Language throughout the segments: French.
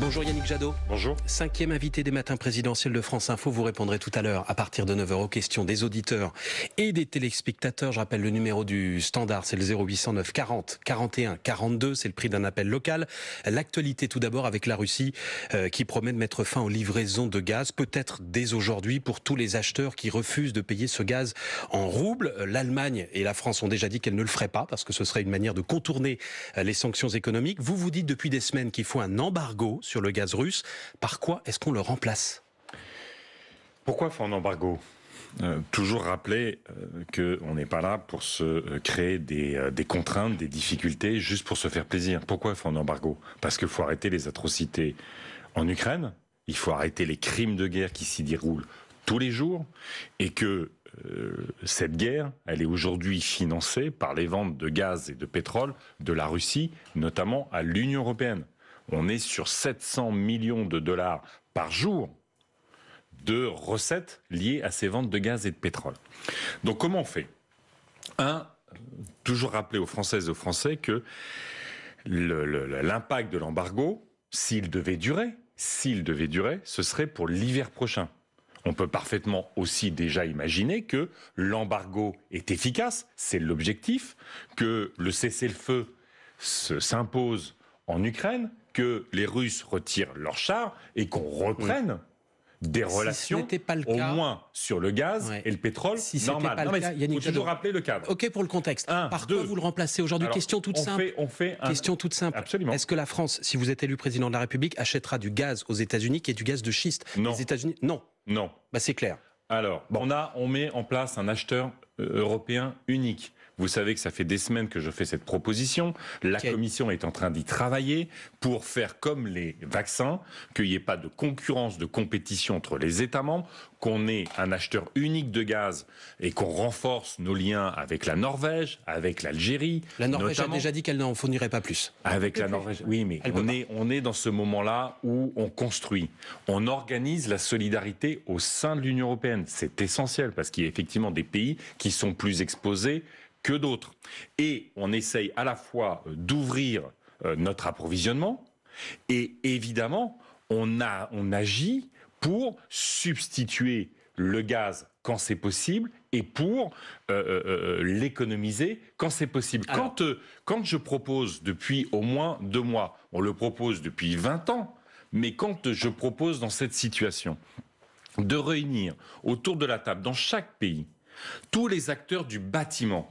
Bonjour Yannick Jadot. Bonjour. Cinquième invité des matins présidentiels de France Info. Vous répondrez tout à l'heure à partir de 9h aux questions des auditeurs et des téléspectateurs. Je rappelle le numéro du standard, c'est le 0809 40 41 42. C'est le prix d'un appel local. L'actualité tout d'abord avec la Russie euh, qui promet de mettre fin aux livraisons de gaz, peut-être dès aujourd'hui pour tous les acheteurs qui refusent de payer ce gaz en roubles. Euh, L'Allemagne et la France ont déjà dit qu'elles ne le feraient pas parce que ce serait une manière de contourner euh, les sanctions économiques. Vous vous dites depuis des semaines qu'il faut un embargo sur le gaz russe. Par quoi est-ce qu'on le remplace Pourquoi faire un embargo euh, toujours rappeler euh, qu'on n'est pas là pour se euh, créer des, des, contraintes, des difficultés, juste pour se faire plaisir. Pourquoi il faut un embargo Parce qu'il faut arrêter les atrocités en Ukraine, il faut arrêter les crimes de guerre qui s'y déroulent tous les jours, et que cette guerre, elle est aujourd'hui financée par les ventes de gaz et de pétrole de la Russie, notamment à l'Union européenne on est sur 700 millions de dollars par jour de recettes liées à ces ventes de gaz et de pétrole. Donc comment on fait Un, toujours rappeler aux Françaises et aux Français que l'impact de l'embargo, s'il devait durer, s'il devait durer, ce serait pour l'hiver prochain. On peut parfaitement aussi déjà imaginer que l'embargo est efficace, c'est l'objectif, que le cessez-le-feu s'impose en Ukraine, que les Russes retirent leurs chars et qu'on reprenne. des relations, pas au moins sur le gaz et le pétrole, si normal. Pas le rappeler le cadre. Ok pour le contexte. Un, Par deux. quoi vous le remplacez aujourd'hui Question toute simple. on fait Question toute simple. Est-ce que la France, si vous êtes élu président de la République, achètera du gaz aux États-Unis qui est du gaz de schiste Non. États-Unis Non. Non. Bah c'est clair. Alors, bon. on a, on met en place un acheteur euh, européen unique. Vous savez que ça fait des semaines que je fais cette proposition. La Commission est en train d'y travailler pour faire comme les vaccins, qu'il n'y ait pas de concurrence, de compétition entre les États membres, qu'on ait un acheteur unique de gaz et qu'on renforce nos liens avec la Norvège, avec l'Algérie. La Norvège a déjà dit qu'elle n'en fournirait pas plus. Avec la Norvège, oui, mais on est, on est dans ce moment-là où on construit, on organise la solidarité au sein de l'Union européenne. C'est essentiel parce qu'il y a effectivement des pays qui sont plus exposés que d'autres. Et on essaye à la fois euh, d'ouvrir euh, notre approvisionnement et évidemment, on, a, on agit pour substituer le gaz quand c'est possible et pour euh, l'économiser quand c'est possible. quand, quand je propose depuis au moins deux mois, on le propose depuis 20 ans, mais quand je propose dans cette situation de réunir autour de la table dans chaque pays tous les acteurs du bâtiment,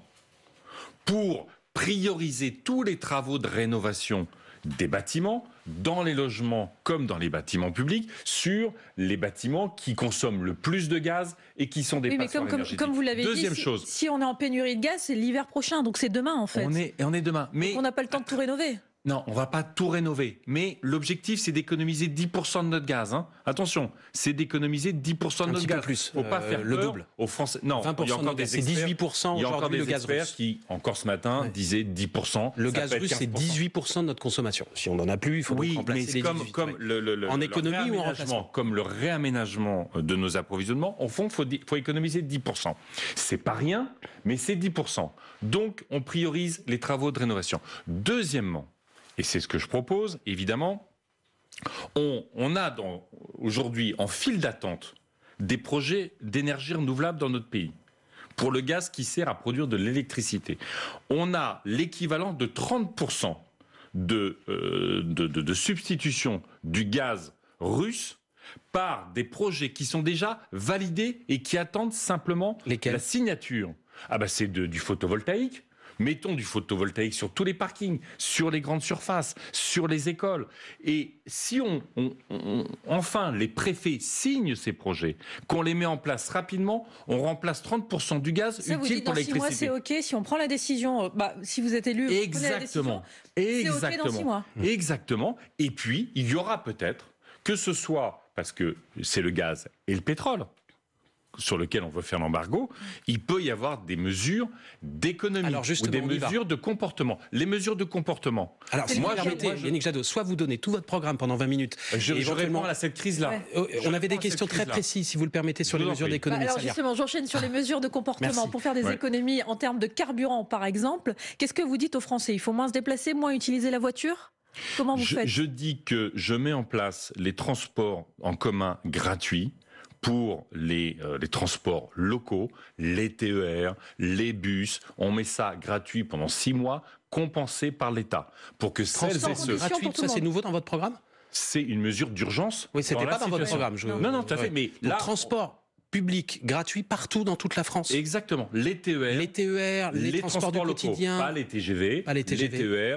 pour prioriser tous les travaux de rénovation des bâtiments, dans les logements comme dans les bâtiments publics, sur les bâtiments qui consomment le plus de gaz et qui sont des oui, mais comme, vous l'avez dit, si, chose, si, on est en pénurie de gaz, c'est l'hiver prochain, donc c'est demain en fait. On est, on est demain. Mais on n'a pas le temps de tout rénover. Non, on va pas tout rénover. Mais l'objectif, c'est d'économiser 10% de notre gaz. Hein. Attention, c'est d'économiser 10% de notre gaz. plus. Faut pas euh, faire le double aux Français. Non, il y a encore des le gaz russe. qui, encore ce matin, disait 10%. Le gaz russe, c'est 18% de notre consommation. Si on en a plus, il faut oui, remplacer mais comme, comme le, En économie ou en Comme le réaménagement de nos approvisionnements, au fond, il faut, économiser 10%. C'est pas rien, mais c'est 10%. Donc, on priorise les travaux de rénovation. Deuxièmement, et c'est ce que je propose, évidemment, on, a aujourd'hui en file d'attente des projets d'énergie renouvelable dans notre pays pour le gaz qui sert à produire de l'électricité. On a l'équivalent de 30% euh, de, substitution du gaz russe par des projets qui sont déjà validés et qui attendent simplement la signature. Ah bah, c'est du photovoltaïque, Mettons du photovoltaïque sur tous les parkings, sur les grandes surfaces, sur les écoles. Et si on, enfin les préfets signent ces projets, qu'on les met en place rapidement, on remplace 30% du gaz Ça, vous pour l'électricité. c'est ok si on prend la décision. Euh, bah, si vous êtes élu, exactement, vous la décision, exactement, mmh. exactement. Et puis il y aura peut-être que ce soit parce que c'est le gaz et le pétrole sur lequel on veut faire l'embargo, il peut y avoir des mesures d'économie ou des mesures de comportement. Les mesures de comportement. Alors, si moi, vous permettez, Yannick Jadot, soit vous donnez tout votre programme pendant 20 minutes. et à cette crise-là. Euh, on avait des questions très précises, si vous le permettez, sur les mesures d'économie. alors justement, j'enchaîne sur les mesures de comportement pour faire des économies en termes de carburant, par exemple. Qu'est-ce que vous dites aux Français Il faut moins se déplacer, moins utiliser la voiture Comment vous faites Je dis que je mets en place les transports en commun gratuits pour euh, les, transports locaux, les TER, les bus. On met ça gratuit pendant six mois, compensé par l'État. Pour que celles et ceux. ça c'est nouveau dans votre programme C'est une mesure d'urgence. Oui, c'était pas dans votre programme. Non, non, tout à fait. Mais le transport public gratuit partout dans toute la France. Exactement. Les TER, e les transports, locaux, pas les TGV, pas les, TER,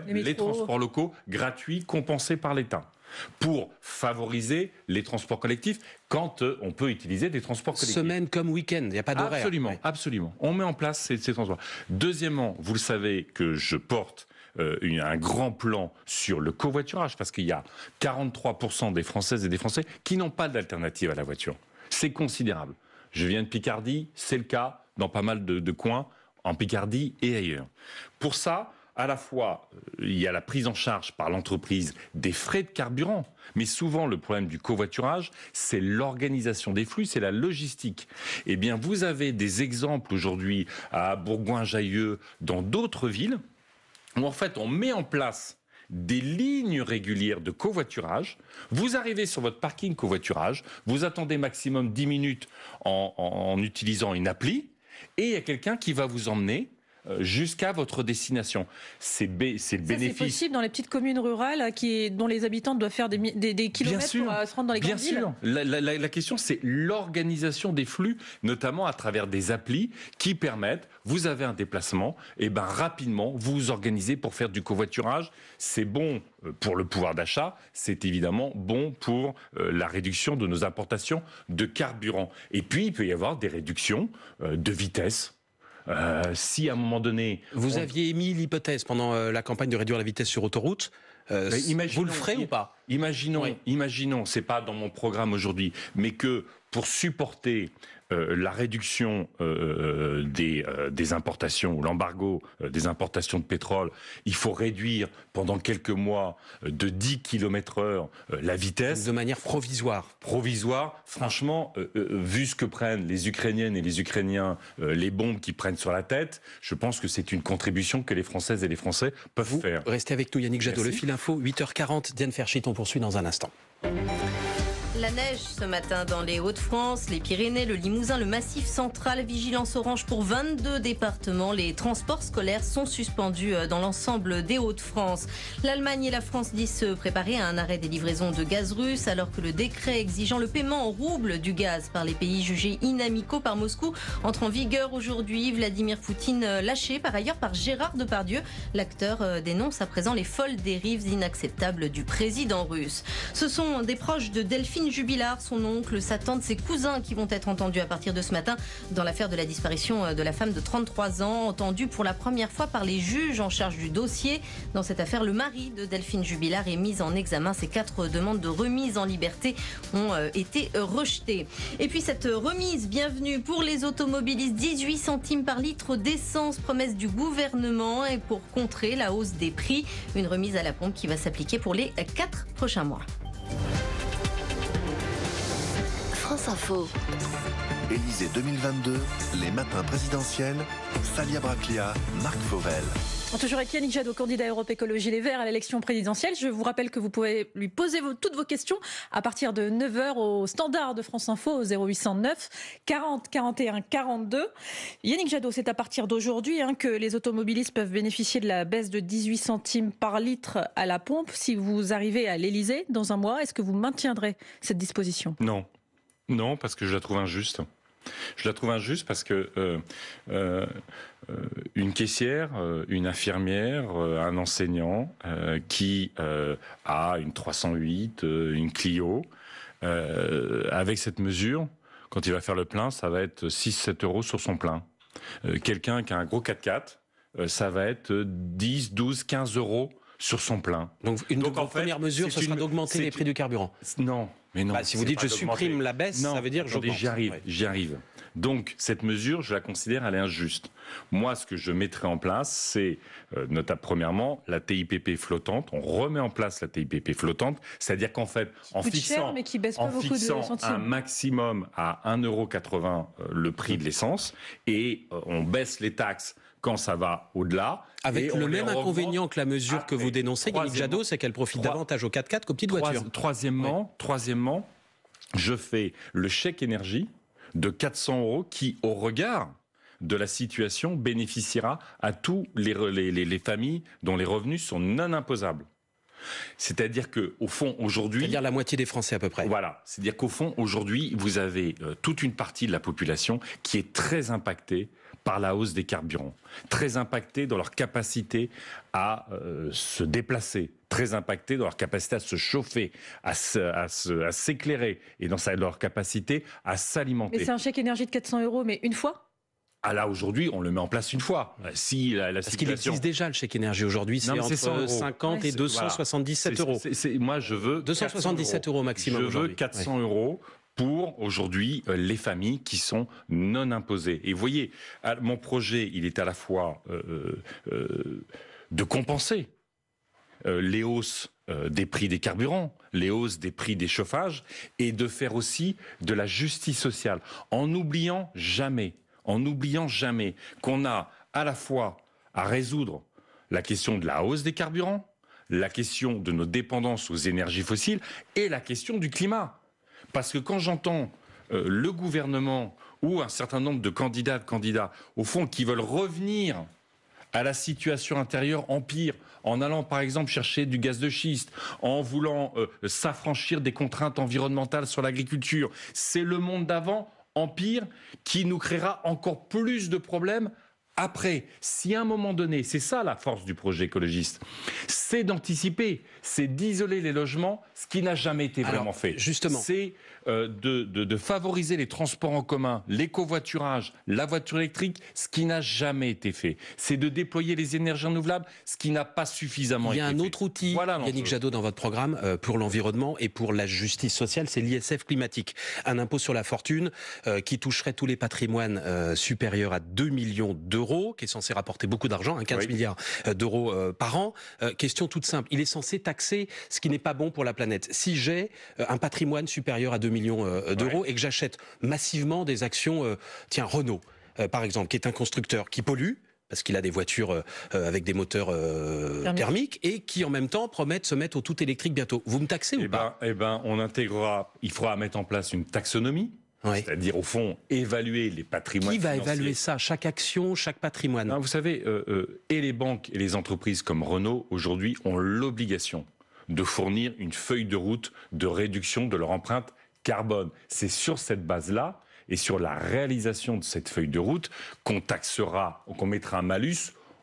les e transports locaux gratuits compensés par l'État pour favoriser les transports collectifs quand euh, on peut utiliser des transports collectifs. Semaine comme week-end, il n'y a pas d'horaire. Absolument, absolument. On met en place ces, transports. Deuxièmement, vous le savez que je porte euh, un grand plan sur le covoiturage parce qu'il y a 43% des Françaises et des Français qui n'ont pas d'alternative à la voiture. C'est considérable. Je viens de Picardie, c'est le cas dans pas mal de, de coins en Picardie et ailleurs. Pour ça, à la fois, euh, il y a la prise en charge par l'entreprise des frais de carburant, mais souvent le problème du covoiturage, c'est l'organisation des flux, c'est la logistique. Eh bien, vous avez des exemples aujourd'hui à Bourgoin-Jailleux, dans d'autres villes, où en fait on met en place des lignes régulières de covoiturage. Vous arrivez sur votre parking covoiturage, vous attendez maximum 10 minutes en, en utilisant une appli, et il y a quelqu'un qui va vous emmener euh, jusqu'à votre destination. C'est le bénéfice. C'est possible dans les petites communes rurales euh, qui, dont les habitants doivent faire des, kilomètres pour euh, se rendre dans les grandes villes. La, question, c'est l'organisation des flux, notamment à travers des applis qui permettent, vous avez un déplacement, et ben rapidement, vous vous organisez pour faire du covoiturage. C'est bon pour le pouvoir d'achat, c'est évidemment bon pour la réduction de nos importations de carburant. Et puis, il peut y avoir des réductions de vitesse euh, si à un moment donné... Vous aviez émis l'hypothèse pendant euh, la campagne de réduire la vitesse sur autoroute. Euh, vous le ferez ou pas Imaginons, imaginons, c'est pas dans mon programme aujourd'hui, mais que pour supporter euh, la réduction euh, euh, des, des, importations ou l'embargo des importations de pétrole, il faut réduire pendant quelques mois de 10 km heure la vitesse. De manière provisoire. Provisoire. Franchement, vu ce que prennent les Ukrainiennes et les Ukrainiens, les bombes qui prennent sur la tête, je pense que c'est une contribution que les Françaises et les Français peuvent faire. Restez avec nous Yannick Jadot, le fil info, 8h40. Diane Ferchit, on poursuit dans un instant la neige ce matin dans les Hauts-de-France, les Pyrénées, le Limousin, le Massif central. Vigilance orange pour 22 départements. Les transports scolaires sont suspendus euh, dans l'ensemble des Hauts-de-France. L'Allemagne et la France disent se préparer à un arrêt des livraisons de gaz russe alors que le décret exigeant le paiement en rouble du gaz par les pays jugés inamicaux par Moscou entre en vigueur aujourd'hui. Vladimir Poutine euh, lâché par ailleurs par Gérard Depardieu. L'acteur euh, dénonce à présent les folles dérives inacceptables du président russe. Ce sont des proches de Delphine Jubilard, son oncle, sa tante, ses cousins qui vont être entendus à partir de ce matin dans l'affaire de la disparition euh, de la femme de 33 ans, entendue pour la première fois par les juges en charge du dossier. Dans cette affaire, le mari de Delphine Jubilard est mis en examen. Ses quatre demandes de remise en liberté ont euh, été rejetées. Et puis cette remise, bienvenue pour les automobilistes, 18 centimes par litre d'essence, promesse du gouvernement et pour contrer la hausse des prix, une remise à la pompe qui va s'appliquer pour les quatre prochains mois. France Info. Élysée 2022, les matins présidentiels, Salia Braclia, Marc Fauvel. Toujours avec Yannick Jadot, candidat Europe Écologie Les Verts à l'élection présidentielle. Je vous rappelle que vous pouvez lui poser toutes vos questions à partir de 9h au standard de France Info 0809 40 41 42. Yannick Jadot, c'est à partir d'aujourd'hui hein, que les automobilistes peuvent bénéficier de la baisse de 18 centimes par litre à la pompe. Si vous arrivez à l'Élysée dans un mois, est-ce que vous maintiendrez cette disposition Non, non, parce que je la trouve injuste. Je la trouve injuste parce que euh, euh, une caissière, euh, une infirmière, un enseignant qui a une 308, une Clio, avec cette mesure, quand il va faire le plein, ça va être 6-7 euros sur son plein. Quelqu'un qui a un gros 4x4, ça va être 10, 12, 15 euros sur son plein. Donc une première mesure, ce sera d'augmenter les prix du carburant. Non, bah, si vous dites je supprime la baisse, ça veut dire je. J'y j'y arrive. Donc cette mesure, je la considère elle est injuste. Moi, ce que je mettrai en place, c'est euh, notamment premièrement la TIPP flottante. On remet en place la TIPP flottante, c'est-à-dire qu'en fait, en fixant, un maximum à 1,80€ euh, le prix de l'essence et euh, on baisse les taxes quand ça va au-delà. Avec le même inconvénient que la mesure que vous dénoncez, c'est qu'elle profite davantage aux 4x4 qu'aux petites voitures. Troisièmement, troisièmement, je fais le chèque énergie de 400 euros qui, au regard de la situation, bénéficiera à tous les, familles dont les revenus sont non imposables. C'est-à-dire que, au fond, aujourd'hui, c'est-à-dire la moitié des Français à peu près. Voilà. C'est-à-dire qu'au fond, aujourd'hui, vous avez euh, toute une partie de la population qui est très impactée par la hausse des carburants, très impactés dans leur capacité à euh, se déplacer, très impactés dans leur capacité à se chauffer, à, s'éclairer et dans leur capacité à s'alimenter. Mais c'est un chèque énergie de 400 euros, mais une fois ah là, aujourd'hui, on le met en place une fois. Si la, Parce qu'il existe déjà le chèque énergie aujourd'hui, c'est entre 50 et 277 euros. moi, je veux 277 euros. maximum. Je veux 400 euros pour aujourd'hui euh, les familles qui sont non imposées. Et vous voyez, mon projet, il est à la fois euh, euh, de compenser les hausses des prix des carburants, les hausses des prix des chauffages, et de faire aussi de la justice sociale, en jamais, en n'oubliant jamais qu'on a à la fois à résoudre la question de la hausse des carburants, la question de nos dépendances aux énergies fossiles et la question du climat. Parce que quand j'entends euh, le gouvernement ou un certain nombre de candidats, candidats, au fond, qui veulent revenir à la situation intérieure empire, en allant par exemple chercher du gaz de schiste, en voulant euh, s'affranchir des contraintes environnementales sur l'agriculture. C'est le monde d'avant, empire, qui nous créera encore plus de problèmes après, si à un moment donné, c'est ça la force du projet écologiste, c'est d'anticiper, c'est d'isoler les logements, ce qui n'a jamais été vraiment fait. Justement. C'est euh, de, favoriser les transports en commun, l'écovoiturage, la voiture électrique, ce qui n'a jamais été fait. C'est de déployer les énergies renouvelables, ce qui n'a pas suffisamment été fait. Il y a un autre outil, Yannick Jadot, dans votre programme, euh, pour l'environnement et pour la justice sociale, c'est l'ISF climatique. Un impôt sur la fortune euh, qui toucherait tous les patrimoines supérieurs à 2 millions d'euros qui est censé rapporter beaucoup d'argent, hein, 15 milliards euh, d'euros euh, par an. Euh, question toute simple, il est censé taxer ce qui n'est pas bon pour la planète. Si j'ai un patrimoine supérieur à 2 millions d'euros et que j'achète massivement des actions, tiens, Renault, par exemple, qui est un constructeur qui pollue, parce qu'il a des voitures avec des moteurs thermiques et qui en même temps promet de se mettre au tout électrique bientôt. Vous me taxez ou eh pas ben, Eh ben, on intégrera, il faudra mettre en place une taxonomie c'est-à-dire, au fond, évaluer les patrimoines. Qui va évaluer ça Chaque action, chaque patrimoine Vous savez, euh, euh, et les banques et les entreprises comme Renault, aujourd'hui, ont l'obligation de fournir une feuille de route de réduction de leur empreinte carbone. C'est sur cette base-là et sur la réalisation de cette feuille de route qu'on taxera, qu'on mettra un malus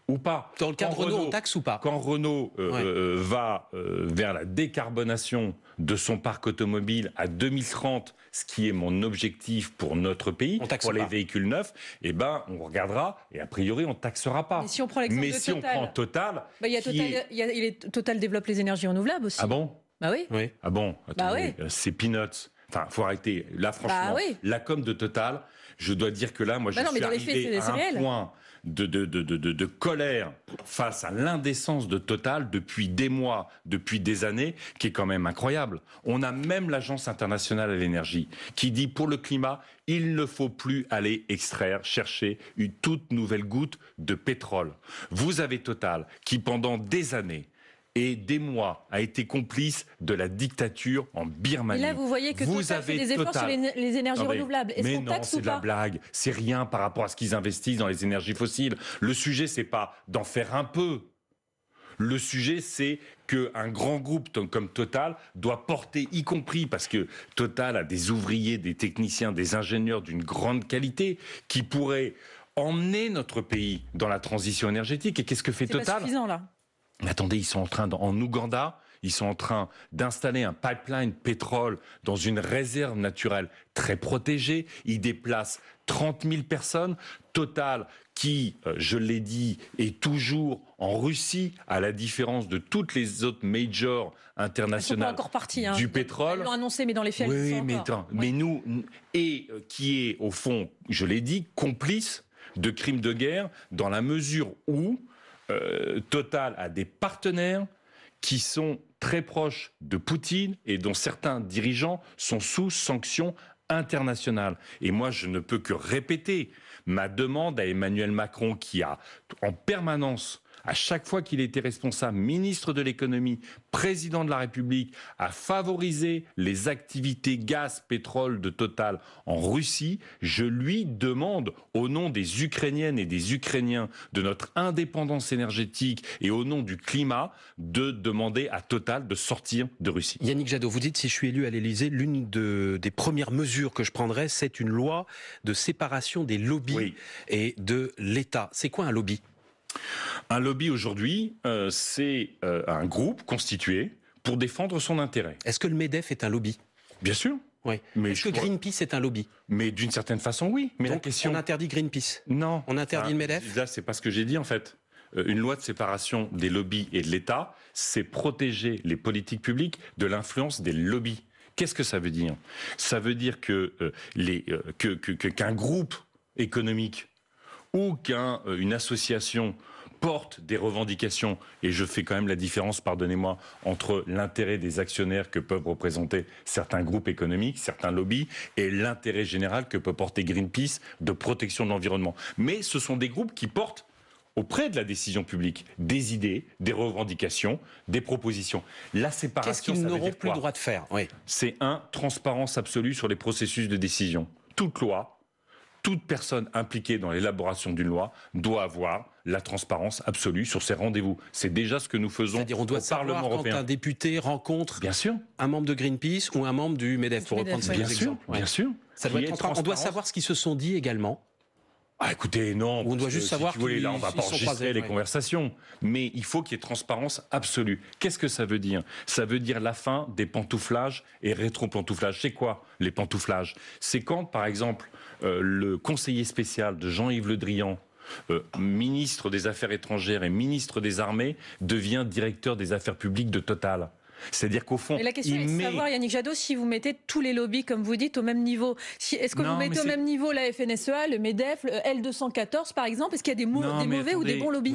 ou pas. Dans le cas de Renault, on taxe ou pas Quand Renault euh, va vers la décarbonation de son parc automobile à 2030 ce qui est mon objectif pour notre pays, pour les véhicules neufs, eh ben, on regardera et a priori, on taxera pas. Mais si on prend l'exemple si Total, Total, bah, y a Total, il est, Total développe les énergies renouvelables aussi. Ah bon Bah oui. Ah bon bah oui. Euh, c'est peanuts. Enfin, faut arrêter. Là, bah franchement, la com de Total, je dois dire que là, moi, bah je suis arrivé à un point de, colère face à l'indécence de Total depuis des mois, depuis des années, qui est quand même incroyable. On a même l'Agence internationale de l'énergie qui dit pour le climat, il ne faut plus aller extraire, chercher une toute nouvelle goutte de pétrole. Vous avez Total qui pendant des années et des mois a été complice de la dictature en Birmanie. Et là, vous voyez que vous des efforts sur les, énergies renouvelables. Est-ce mais non, c'est de la blague. C'est rien par rapport à ce qu'ils investissent dans les énergies fossiles. Le sujet, c'est pas d'en faire un peu. Le sujet, c'est qu'un grand groupe comme Total doit porter, y compris parce que Total a des ouvriers, des techniciens, des ingénieurs d'une grande qualité qui pourraient emmener notre pays dans la transition énergétique. Et qu'est-ce que fait Total suffisant, là attendez, ils sont en train, en Ouganda, ils sont en train d'installer un pipeline pétrole dans une réserve naturelle très protégée. Ils déplacent 30 000 personnes. Total, qui, euh, je l'ai dit, est toujours en Russie, à la différence de toutes les autres majors internationales encore partie, hein. du pétrole. Ils l'ont annoncé, mais dans les faits, ils sont mais, attends, mais nous, et euh, qui est, au fond, je l'ai dit, complice de crimes de guerre, dans la mesure où euh, Total à des partenaires qui sont très proches de Poutine et dont certains dirigeants sont sous sanctions internationales. Et moi, je ne peux que répéter ma demande à Emmanuel Macron qui a en permanence à chaque fois qu'il était responsable, ministre de l'économie, président de la République, à favorisé les activités gaz, pétrole de Total en Russie, je lui demande, au nom des Ukrainiennes et des Ukrainiens, de notre indépendance énergétique et au nom du climat, de demander à Total de sortir de Russie. Yannick Jadot, vous dites, si je suis élu à l'Élysée, l'une des premières mesures que je prendrai, c'est une loi de séparation des lobbies et de l'État. C'est quoi un lobby un lobby aujourd'hui, euh, c'est euh, un groupe constitué pour défendre son intérêt. Est-ce que le MEDEF est un lobby Bien sûr. Oui. Est-ce que Greenpeace est un lobby Mais d'une certaine façon, oui. Mais la question... on interdit Greenpeace Non. On interdit le ah, MEDEF Là, c'est pas ce que j'ai dit, en fait. Euh, une loi de séparation des lobbies et de l'État, c'est protéger les politiques publiques de l'influence des lobbies. Qu'est-ce que ça veut dire Ça veut dire que les, que, qu'un groupe économique aucun qu'une euh, association porte des revendications, et je fais quand même la différence, pardonnez-moi, entre l'intérêt des actionnaires que peuvent représenter certains groupes économiques, certains lobbies, et l'intérêt général que peut porter Greenpeace de protection de l'environnement. Mais ce sont des groupes qui portent auprès de la décision publique des idées, des revendications, des propositions. La séparation, qu'est-ce qu'ils n'auront plus le droit de faire C'est un transparence absolue sur les processus de décision. Toute loi, toute personne impliquée dans l'élaboration d'une loi doit avoir la transparence absolue sur ses rendez-vous. C'est déjà ce que nous faisons -dire on doit au Parlement quand un député rencontre bien sûr. un membre de Greenpeace ou un membre du MEDEF, pour reprendre ces bien Bien sûr. Ça on doit savoir ce qu'ils se sont dit également. Ah, écoutez, non. On doit juste savoir. Si voulez, là, on va pas enregistrer les conversations. Mais il faut qu'il y ait transparence absolue. Qu'est-ce que ça veut dire Ça veut dire la fin des pantouflages et rétro-pantouflages. C'est quoi les pantouflages C'est quand, par exemple, euh, le conseiller spécial de Jean-Yves Le Drian, euh, ministre des Affaires étrangères et ministre des Armées, devient directeur des Affaires publiques de Total. C'est-à-dire qu'au fond, la question est de savoir, Yannick Jadot, si vous mettez tous les lobbies, comme vous dites, au même niveau. Si, Est-ce que vous mettez au même niveau la FNSEA, le MEDEF, le L214, par exemple Est-ce qu'il y a des, mauvais ou des bons lobbies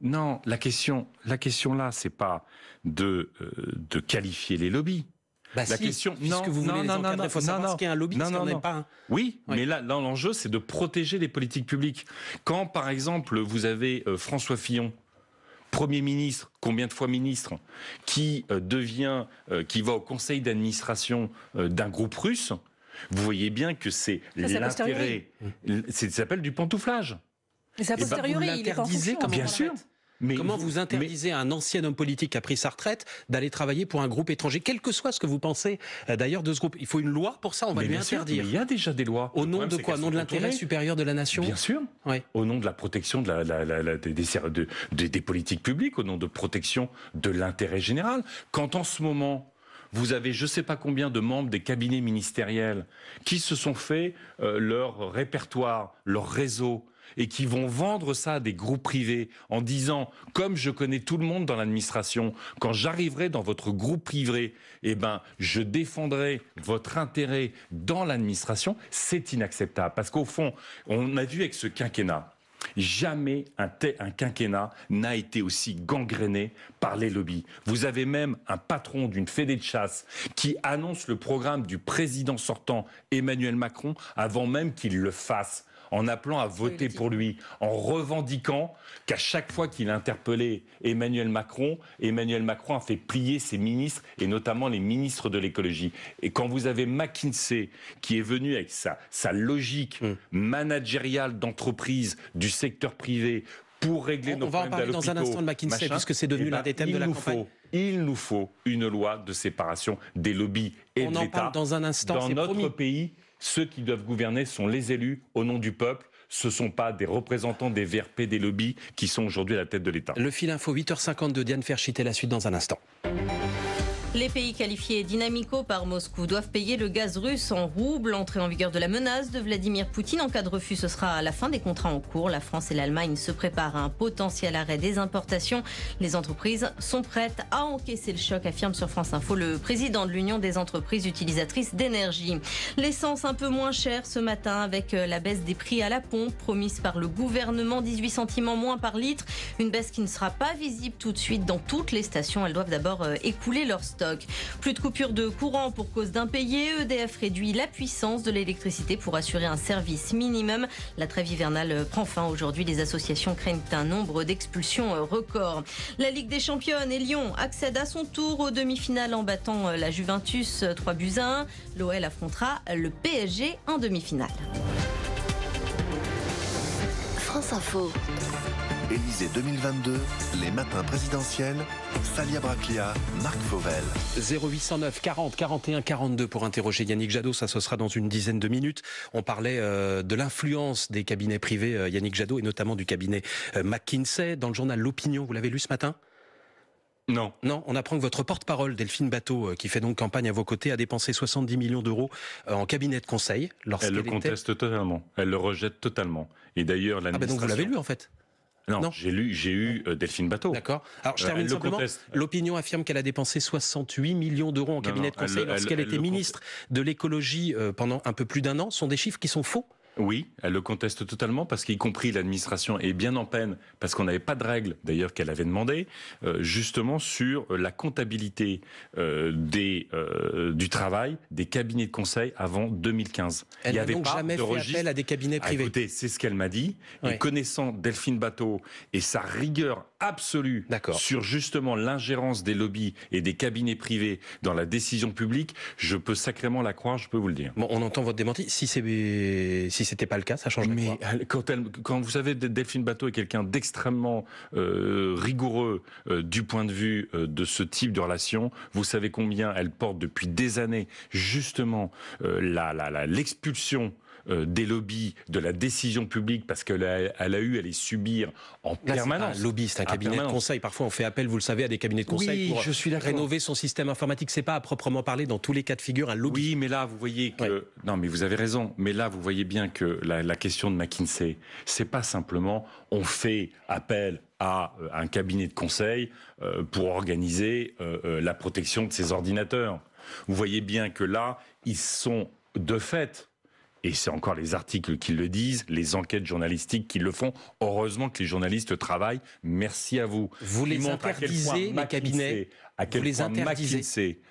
Non, la question, la question là, c'est pas de euh, qualifier les lobbies. Bah la si, question, non, que vous voulez non, les encadrer, non, faut un lobby, non, non, pas un... Hein. Oui, mais là, l'enjeu, c'est de protéger les politiques publiques. Quand, par exemple, vous avez euh, François Fillon, Premier ministre, combien de fois ministre, qui euh, devient, euh, qui va au conseil d'administration d'un groupe russe, vous voyez bien que c'est l'intérêt. Ça s'appelle du pantouflage. Mais ça posteriori, ben, il est en Bien sûr. Comment vous, interdisez à un ancien homme politique qui a pris sa retraite d'aller travailler pour un groupe étranger, quel que soit ce que vous pensez euh, d'ailleurs de ce groupe Il faut une loi pour ça, on va lui interdire. il y a déjà des lois. Au nom de quoi Au nom de l'intérêt supérieur de la nation Bien sûr. Au nom de la protection des, politiques publiques, au nom de protection de l'intérêt général. Quand en ce moment, vous avez je ne sais pas combien de membres des cabinets ministériels qui se sont fait euh, leur répertoire, leur réseau, et qui vont vendre ça à des groupes privés en disant comme je connais tout le monde dans l'administration, quand j'arriverai dans votre groupe privé, eh ben je défendrai votre intérêt dans l'administration, c'est inacceptable parce qu'au fond, on a vu avec ce quinquennat Jamais un, un quinquennat n'a été aussi gangréné par les lobbies. Vous avez même un patron d'une fédé de chasse qui annonce le programme du président sortant Emmanuel Macron avant même qu'il le fasse en appelant à voter pour lui, en revendiquant qu'à chaque fois qu'il a Emmanuel Macron, Emmanuel Macron a fait plier ses ministres, et notamment les ministres de l'écologie. Et quand vous avez McKinsey qui est venu avec sa, sa logique hmm. managériale d'entreprise du secteur privé pour régler on, nos on va en parler dans un instant de McKinsey, puisque c'est devenu eh l'un ben, des thèmes de la campagne. il nous faut une loi de séparation des lobbies et on de l'État dans un instant. Dans notre pays, ceux qui doivent gouverner sont les élus au nom du peuple. Ce ne sont pas des représentants des VRP, des lobbies qui sont aujourd'hui à la tête de l'État. Le fil info 8h50 de Diane Ferchit et la suite dans un instant. Les pays qualifiés dynamico par Moscou doivent payer le gaz russe en rouble. Entrée en vigueur de la menace de Vladimir Poutine en cas de refus, ce sera à la fin des contrats en cours. La France et l'Allemagne se préparent à un potentiel arrêt des importations. Les entreprises sont prêtes à encaisser le choc, affirme sur France Info le président de l'Union des entreprises utilisatrices d'énergie. L'essence un peu moins chère ce matin avec euh, la baisse des prix à la pompe promise par le gouvernement, 18 centimes moins par litre. Une baisse qui ne sera pas visible tout de suite dans toutes les stations. Elles doivent d'abord euh, écouler leur stock. Plus de coupures de courant pour cause d'impayés, EDF réduit la puissance de l'électricité pour assurer un service minimum. La trêve hivernale prend fin aujourd'hui. Les associations craignent un nombre d'expulsions record. La Ligue des Championnes et Lyon accèdent à son tour aux demi-finales en battant euh, la Juventus 3 euh, buts à 1. L'OL affrontera le PSG en demi-finale. France Info. Élysée 2022, les matins présidentiels, Salia Braclia, Marc Fauvel. 0809 40 41 42 pour interroger Yannick Jadot, ça ce sera dans une dizaine de minutes. On parlait euh, de l'influence des cabinets privés euh, Yannick Jadot et notamment du cabinet euh, McKinsey dans le journal L'Opinion, vous l'avez lu ce matin non. Non, on apprend que votre porte-parole, Delphine Bateau, qui fait donc campagne à vos côtés, a dépensé 70 millions d'euros en cabinet de conseil. Elle le conteste totalement. Elle le rejette totalement. Et d'ailleurs, la. Ah ben donc vous l'avez lu en fait non, j'ai lu, j'ai eu euh, Delphine Bateau. D'accord. Alors je euh, termine simplement. L'opinion affirme qu'elle a dépensé 68 millions d'euros en cabinet de conseil lorsqu'elle était ministre de l'écologie euh, pendant un peu plus d'un an. Ce sont des chiffres qui sont faux. Oui, elle le conteste totalement parce qu'y compris l'administration est bien en peine parce qu'on n'avait pas de règles d'ailleurs qu'elle avait demandé euh, justement sur la comptabilité euh, euh, du travail des cabinets de conseil avant 2015. Elle Il avait donc jamais de fait appel à des cabinets ah, privés. écoutez, c'est ce qu'elle m'a dit En connaissant Delphine Bateau et sa rigueur absolue sur justement l'ingérence des lobbies et des cabinets privés dans la décision publique, je peux sacrément la croire, je peux vous le dire. Bon, on entend votre démenti si c'est c'était pas le cas, ça changerait Mais quand, elle, quand vous savez, Delphine Bateau est quelqu'un d'extrêmement euh, rigoureux euh, du point de vue euh, de ce type de relation. Vous savez combien elle porte depuis des années justement l'expulsion euh, des lobbies, de la décision publique, parce qu'elle a, a eu à les subir en permanence. un lobby, un cabinet de conseil. Parfois, on fait appel, vous le savez, à des cabinets de conseil pour euh, rénover son système informatique. C'est pas à proprement parler dans tous les cas de figure un lobby. Oui, mais là, vous voyez que non, mais vous avez raison. Mais là, vous voyez bien que la, question de McKinsey, c'est pas simplement on fait appel à euh, un cabinet de conseil pour organiser la protection de ses ordinateurs. Vous voyez bien que là, ils sont de fait et c'est encore les articles qui le disent, les enquêtes journalistiques qui le font. Heureusement que les journalistes travaillent. Merci à vous. Vous les interdisez, les cabinets à quel vous point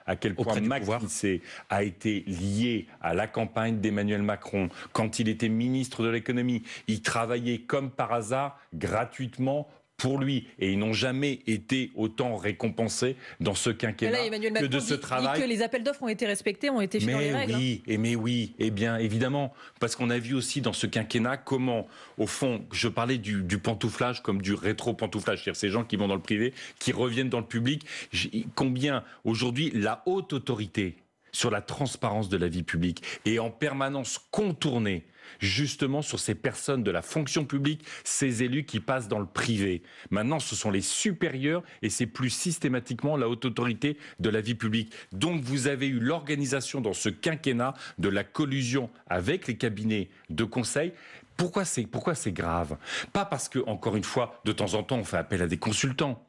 à quel point McKinsey a été lié à la campagne d'Emmanuel Macron quand il était ministre de l'économie. Il travaillait comme par hasard gratuitement pour lui. Et ils n'ont jamais été autant récompensés dans ce quinquennat que de ce travail. Dit que les appels d'offres ont été respectés, ont été faits les règles. Hein. Oui, et mais oui, et eh bien évidemment, parce qu'on a vu aussi dans ce quinquennat comment, au fond, je parlais du, du pantouflage comme du rétro-pantouflage, c'est-à-dire ces gens qui vont dans le privé, qui reviennent dans le public, combien aujourd'hui la haute autorité sur la transparence de la vie publique et en permanence contourner justement sur ces personnes de la fonction publique, ces élus qui passent dans le privé. Maintenant, ce sont les supérieurs et c'est plus systématiquement la haute autorité de la vie publique. Donc vous avez eu l'organisation dans ce quinquennat de la collusion avec les cabinets de conseil. Pourquoi c'est pourquoi c'est grave Pas parce que encore une fois, de temps en temps, on fait appel à des consultants.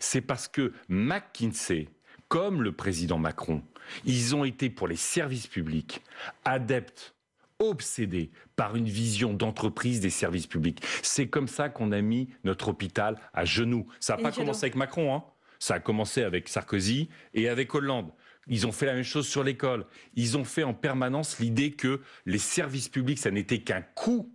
C'est parce que McKinsey, comme le président Macron, ils ont été pour les services publics adeptes obsédés par une vision d'entreprise des services publics. C'est comme ça qu'on a mis notre hôpital à genoux. Ça n'a pas commencé avec Macron, hein. ça a commencé avec Sarkozy et avec Hollande. Ils ont fait la même chose sur l'école. Ils ont fait en permanence l'idée que les services publics, ça n'était qu'un coût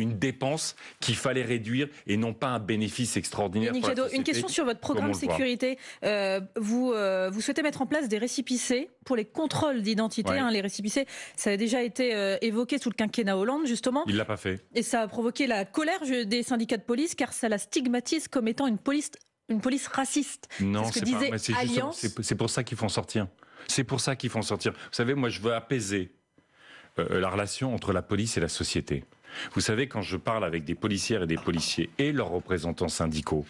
une dépense qu'il fallait réduire et non pas un bénéfice extraordinaire. Pour une question sur votre programme sécurité. Euh, vous, euh, vous souhaitez mettre en place des récipicés pour les contrôles d'identité. Hein, les récipicés, ça a déjà été euh, évoqué sous le quinquennat Hollande, justement. Il l'a pas fait. Et ça a provoqué la colère des syndicats de police car ça la stigmatise comme étant une police une police raciste. Non, c'est ce C'est pour ça qu'ils font sortir. C'est pour ça qu'ils font sortir. Vous savez, moi, je veux apaiser la relation entre la police et la société. Vous savez, quand je parle avec des policières et des policiers et leurs représentants syndicaux,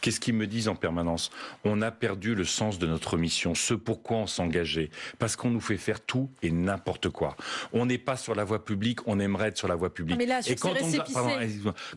qu'est-ce qu'ils me disent en permanence On a perdu le sens de notre mission, ce pourquoi on s'engageait, parce qu'on nous fait faire tout et n'importe quoi. On n'est pas sur la voie publique, on aimerait être sur la voie publique. Ah, mais là, et quand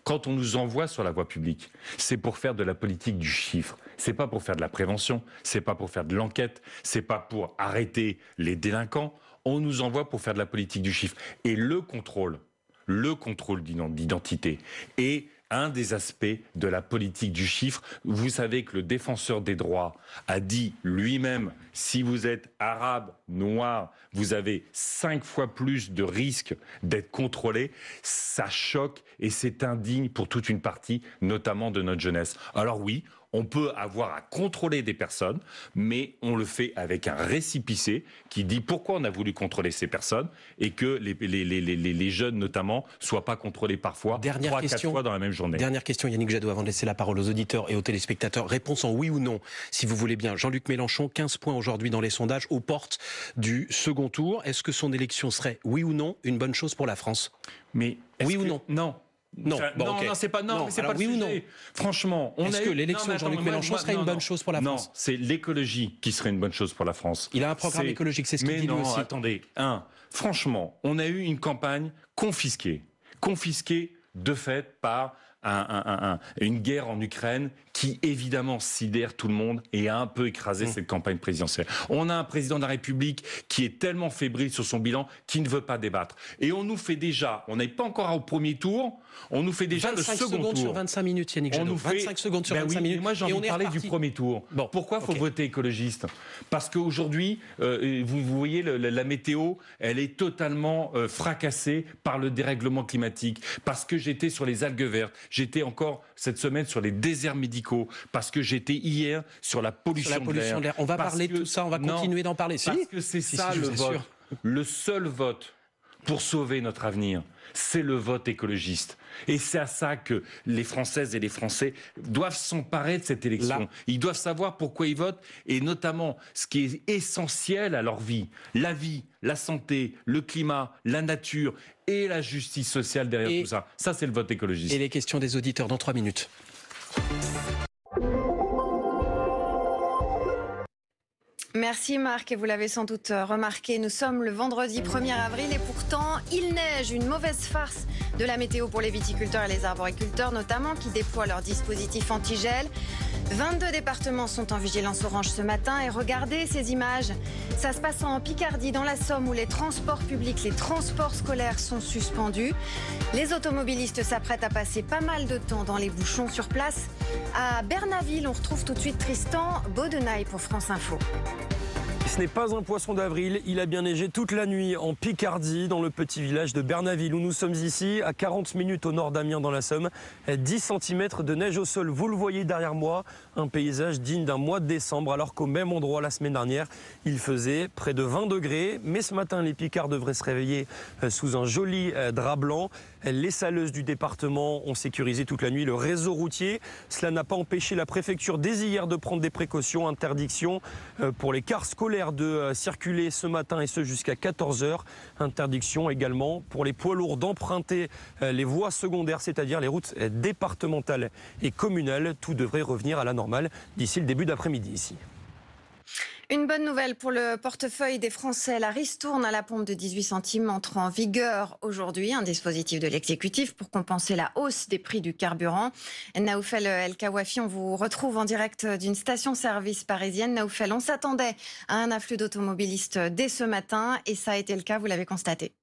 quand on nous envoie sur la voie publique, c'est pour faire de la politique du chiffre. C'est pas pour faire de la prévention, c'est pas pour faire de l'enquête, c'est pas pour arrêter les délinquants. On nous envoie pour faire de la politique du chiffre. Et le contrôle, le contrôle d'identité et un des aspects de la politique du chiffre. Vous savez que le défenseur des droits a dit lui-même, si vous êtes arabe, noir, vous avez cinq fois plus de risques d'être contrôlé. Ça choque et c'est indigne pour toute une partie, notamment de notre jeunesse. Alors oui, on peut avoir à contrôler des personnes, mais on le fait avec un récipicé qui dit pourquoi on a voulu contrôler ces personnes et que les, jeunes notamment soient pas contrôlés parfois trois, quatre fois dans la même journée. Dernière question Yannick Jadot avant de laisser la parole aux auditeurs et aux téléspectateurs. Réponse en oui ou non, si vous voulez bien. Jean-Luc Mélenchon, 15 points aujourd'hui dans les sondages aux portes du second tour. Est-ce que son élection serait oui ou non une bonne chose pour la France Mais oui ou non Non, non, non, non c'est pas non, c'est pas le sujet. Ou non Franchement, on est-ce que l'élection de Jean-Luc Mélenchon serait une bonne chose pour la France Non, c'est l'écologie qui serait une bonne chose pour la France. Il a un programme écologique, c'est ce qu'il dit non, lui aussi. attendez, un. Franchement, on a eu une campagne confisquée, confisquée de fait par un, un, un, une guerre en Ukraine qui évidemment sidère tout le monde et a un peu écrasé mmh. cette campagne présidentielle. On a un président de la République qui est tellement fébrile sur son bilan qu'il ne veut pas débattre. Et on nous fait déjà, on n'est pas encore au premier tour, on nous fait déjà le second secondes sur 25 minutes, Yannick Jadot. on nous fait... 25 secondes sur 25 ben minutes. Moi, j'ai envie de parler du premier tour. Bon, Pourquoi faut voter écologiste Parce qu'aujourd'hui, euh, vous, voyez, la, météo, elle est totalement euh, fracassée par le dérèglement climatique. Parce que j'étais sur les algues vertes, j'étais encore cette semaine sur les déserts médicaux, parce que j'étais hier sur la pollution, de l'air. On va parler de tout ça, on va continuer d'en parler. Parce que c'est ça Le seul vote pour sauver notre avenir, c'est le vote écologiste. Et c'est à ça que les Françaises et les Français doivent s'emparer de cette élection. Ils doivent savoir pourquoi ils votent et notamment ce qui est essentiel à leur vie. La vie, la santé, le climat, la nature et la justice sociale derrière tout ça. Ça, c'est le vote écologiste. Et les questions des auditeurs dans trois minutes. Merci Marc, et vous l'avez sans doute euh, remarqué, nous sommes le vendredi 1er avril et pourtant il neige, une mauvaise farce de la météo pour les viticulteurs et les arboriculteurs notamment qui déploient leurs dispositifs antigel. 22 départements sont en vigilance orange ce matin et regardez ces images. Ça se passe en Picardie, dans la Somme, où les transports publics, les transports scolaires sont suspendus. Les automobilistes s'apprêtent à passer pas mal de temps dans les bouchons sur place. À Bernaville, on retrouve tout de suite Tristan Baudenay pour France Info ce n'est pas un poisson d'avril, il a bien neigé toute la nuit en Picardie, dans le petit village de Bernaville, où nous sommes ici, à 40 minutes au nord d'Amiens, dans la Somme. 10 cm de neige au sol, vous le voyez derrière moi, un paysage digne d'un mois de décembre, alors qu'au même endroit la semaine dernière, il faisait près de 20 degrés. Mais ce matin, les Picards devraient se réveiller euh, sous un joli euh, drap blanc. Les saleuses du département ont sécurisé toute la nuit le réseau routier. Cela n'a pas empêché la préfecture dès hier de prendre des précautions. Interdiction euh, pour les cars scolaires de circuler ce matin et ce jusqu'à 14h. Interdiction également pour les poids lourds d'emprunter les voies secondaires, c'est-à-dire les routes départementales et communales. Tout devrait revenir à la norme d'ici le début d'après-midi ici. Une bonne nouvelle pour le portefeuille des Français. La ristourne à la pompe de 18 centimes entre en vigueur aujourd'hui. Un dispositif de l'exécutif pour compenser la hausse des prix du carburant. Naoufel El Kawafi, on vous retrouve en direct d'une station-service parisienne. Naoufel, on s'attendait à un afflux d'automobilistes dès ce matin et ça a été le cas, vous l'avez constaté.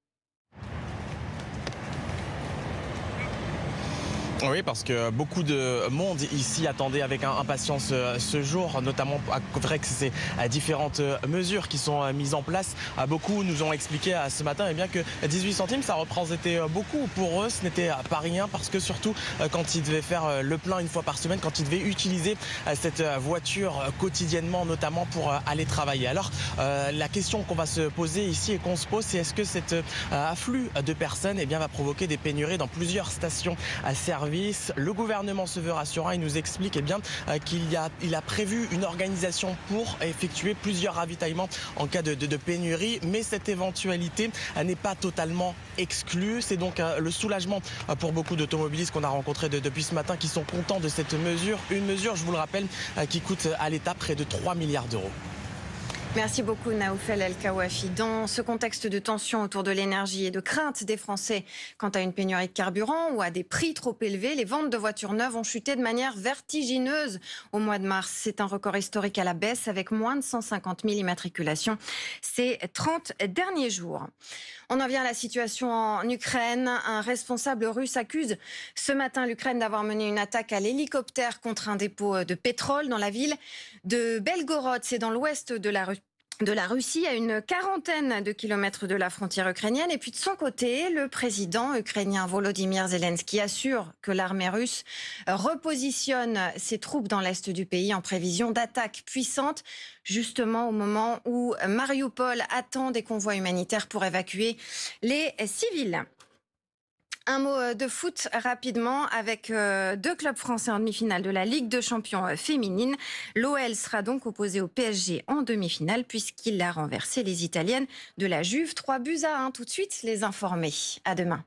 Oui, parce que beaucoup de monde ici attendait avec impatience euh, ce jour, notamment que ces euh, différentes euh, mesures qui sont mises en place. Beaucoup nous ont expliqué ce matin eh bien, que 18 centimes, ça représentait beaucoup pour eux. Ce n'était pas rien parce que surtout quand ils devaient faire le plein une fois par semaine, quand ils devaient utiliser cette voiture quotidiennement, notamment pour aller travailler. Alors, la question qu'on va se poser ici et qu'on se pose, c'est est-ce que cet afflux de personnes eh bien, va provoquer des pénuries dans plusieurs stations à servir. Le gouvernement se veut rassurant. Il nous explique eh bien, euh, qu'il a, il a prévu une organisation pour effectuer plusieurs ravitaillements en cas de, pénurie. Mais cette éventualité euh, n'est pas totalement exclue. C'est donc euh, le soulagement pour beaucoup d'automobilistes qu'on a rencontrés depuis ce matin qui sont contents de cette mesure. Une mesure, je vous le rappelle, qui coûte à l'État près de 3 milliards d'euros. Merci beaucoup Naoufel El Kawafi. Dans ce contexte de tension autour de l'énergie et de crainte des Français quant à une pénurie de carburant ou à des prix trop élevés, les ventes de voitures neuves ont chuté de manière vertigineuse au mois de mars. C'est un record historique à la baisse avec moins de 150 000 immatriculations ces 30 derniers jours. On en vient à la situation en Ukraine. Un responsable russe accuse ce matin l'Ukraine d'avoir mené une attaque à l'hélicoptère contre un dépôt euh, de pétrole dans la ville de Belgorod. C'est dans l'ouest de la de la Russie à une quarantaine de kilomètres de la frontière ukrainienne. Et puis de son côté, le président ukrainien Volodymyr Zelensky assure que l'armée russe repositionne ses troupes dans l'est du pays en prévision d'attaques puissantes, justement au moment où Mariupol attend des convois humanitaires pour évacuer les civils. Un mot euh, de foot rapidement avec euh, deux clubs français en demi-finale de la Ligue de champions euh, féminine. L'OL sera donc opposé au PSG en demi-finale puisqu'il a renversé les Italiennes de la Juve. 3 buts à 1 tout de suite, les informer. À demain.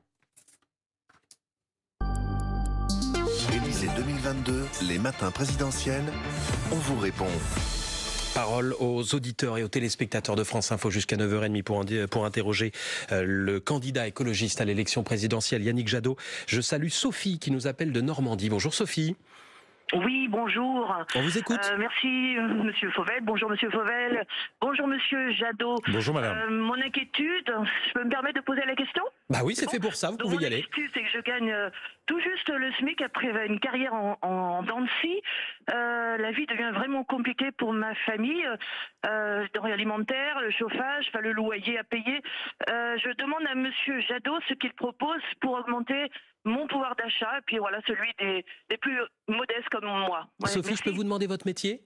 Élysée 2022, les matins présidentiels, on vous répond parole aux auditeurs et aux téléspectateurs de France Info jusqu'à 9h30 pour, pour interroger euh, le candidat écologiste à l'élection présidentielle Yannick Jadot. Je salue Sophie qui nous appelle de Normandie. Bonjour Sophie. Oui, bonjour. On vous écoute. Euh, merci, euh, Monsieur Fauvel. Bonjour, Monsieur Fauvel. Bonjour, Monsieur Jadot. Bonjour, Madame. mon inquiétude, je peux me permettre de poser la question Bah oui, c'est fait pour ça. Vous pouvez y aller. Mon inquiétude, c'est que je gagne tout juste le SMIC après une carrière en, en euh, la vie devient vraiment compliquée pour ma famille. Euh, euh le chauffage, le loyer à payer. Euh, je demande à Monsieur Jadot ce qu'il propose pour augmenter mon pouvoir d'achat et puis voilà celui des, plus modestes comme moi. Sophie, je peux vous demander votre métier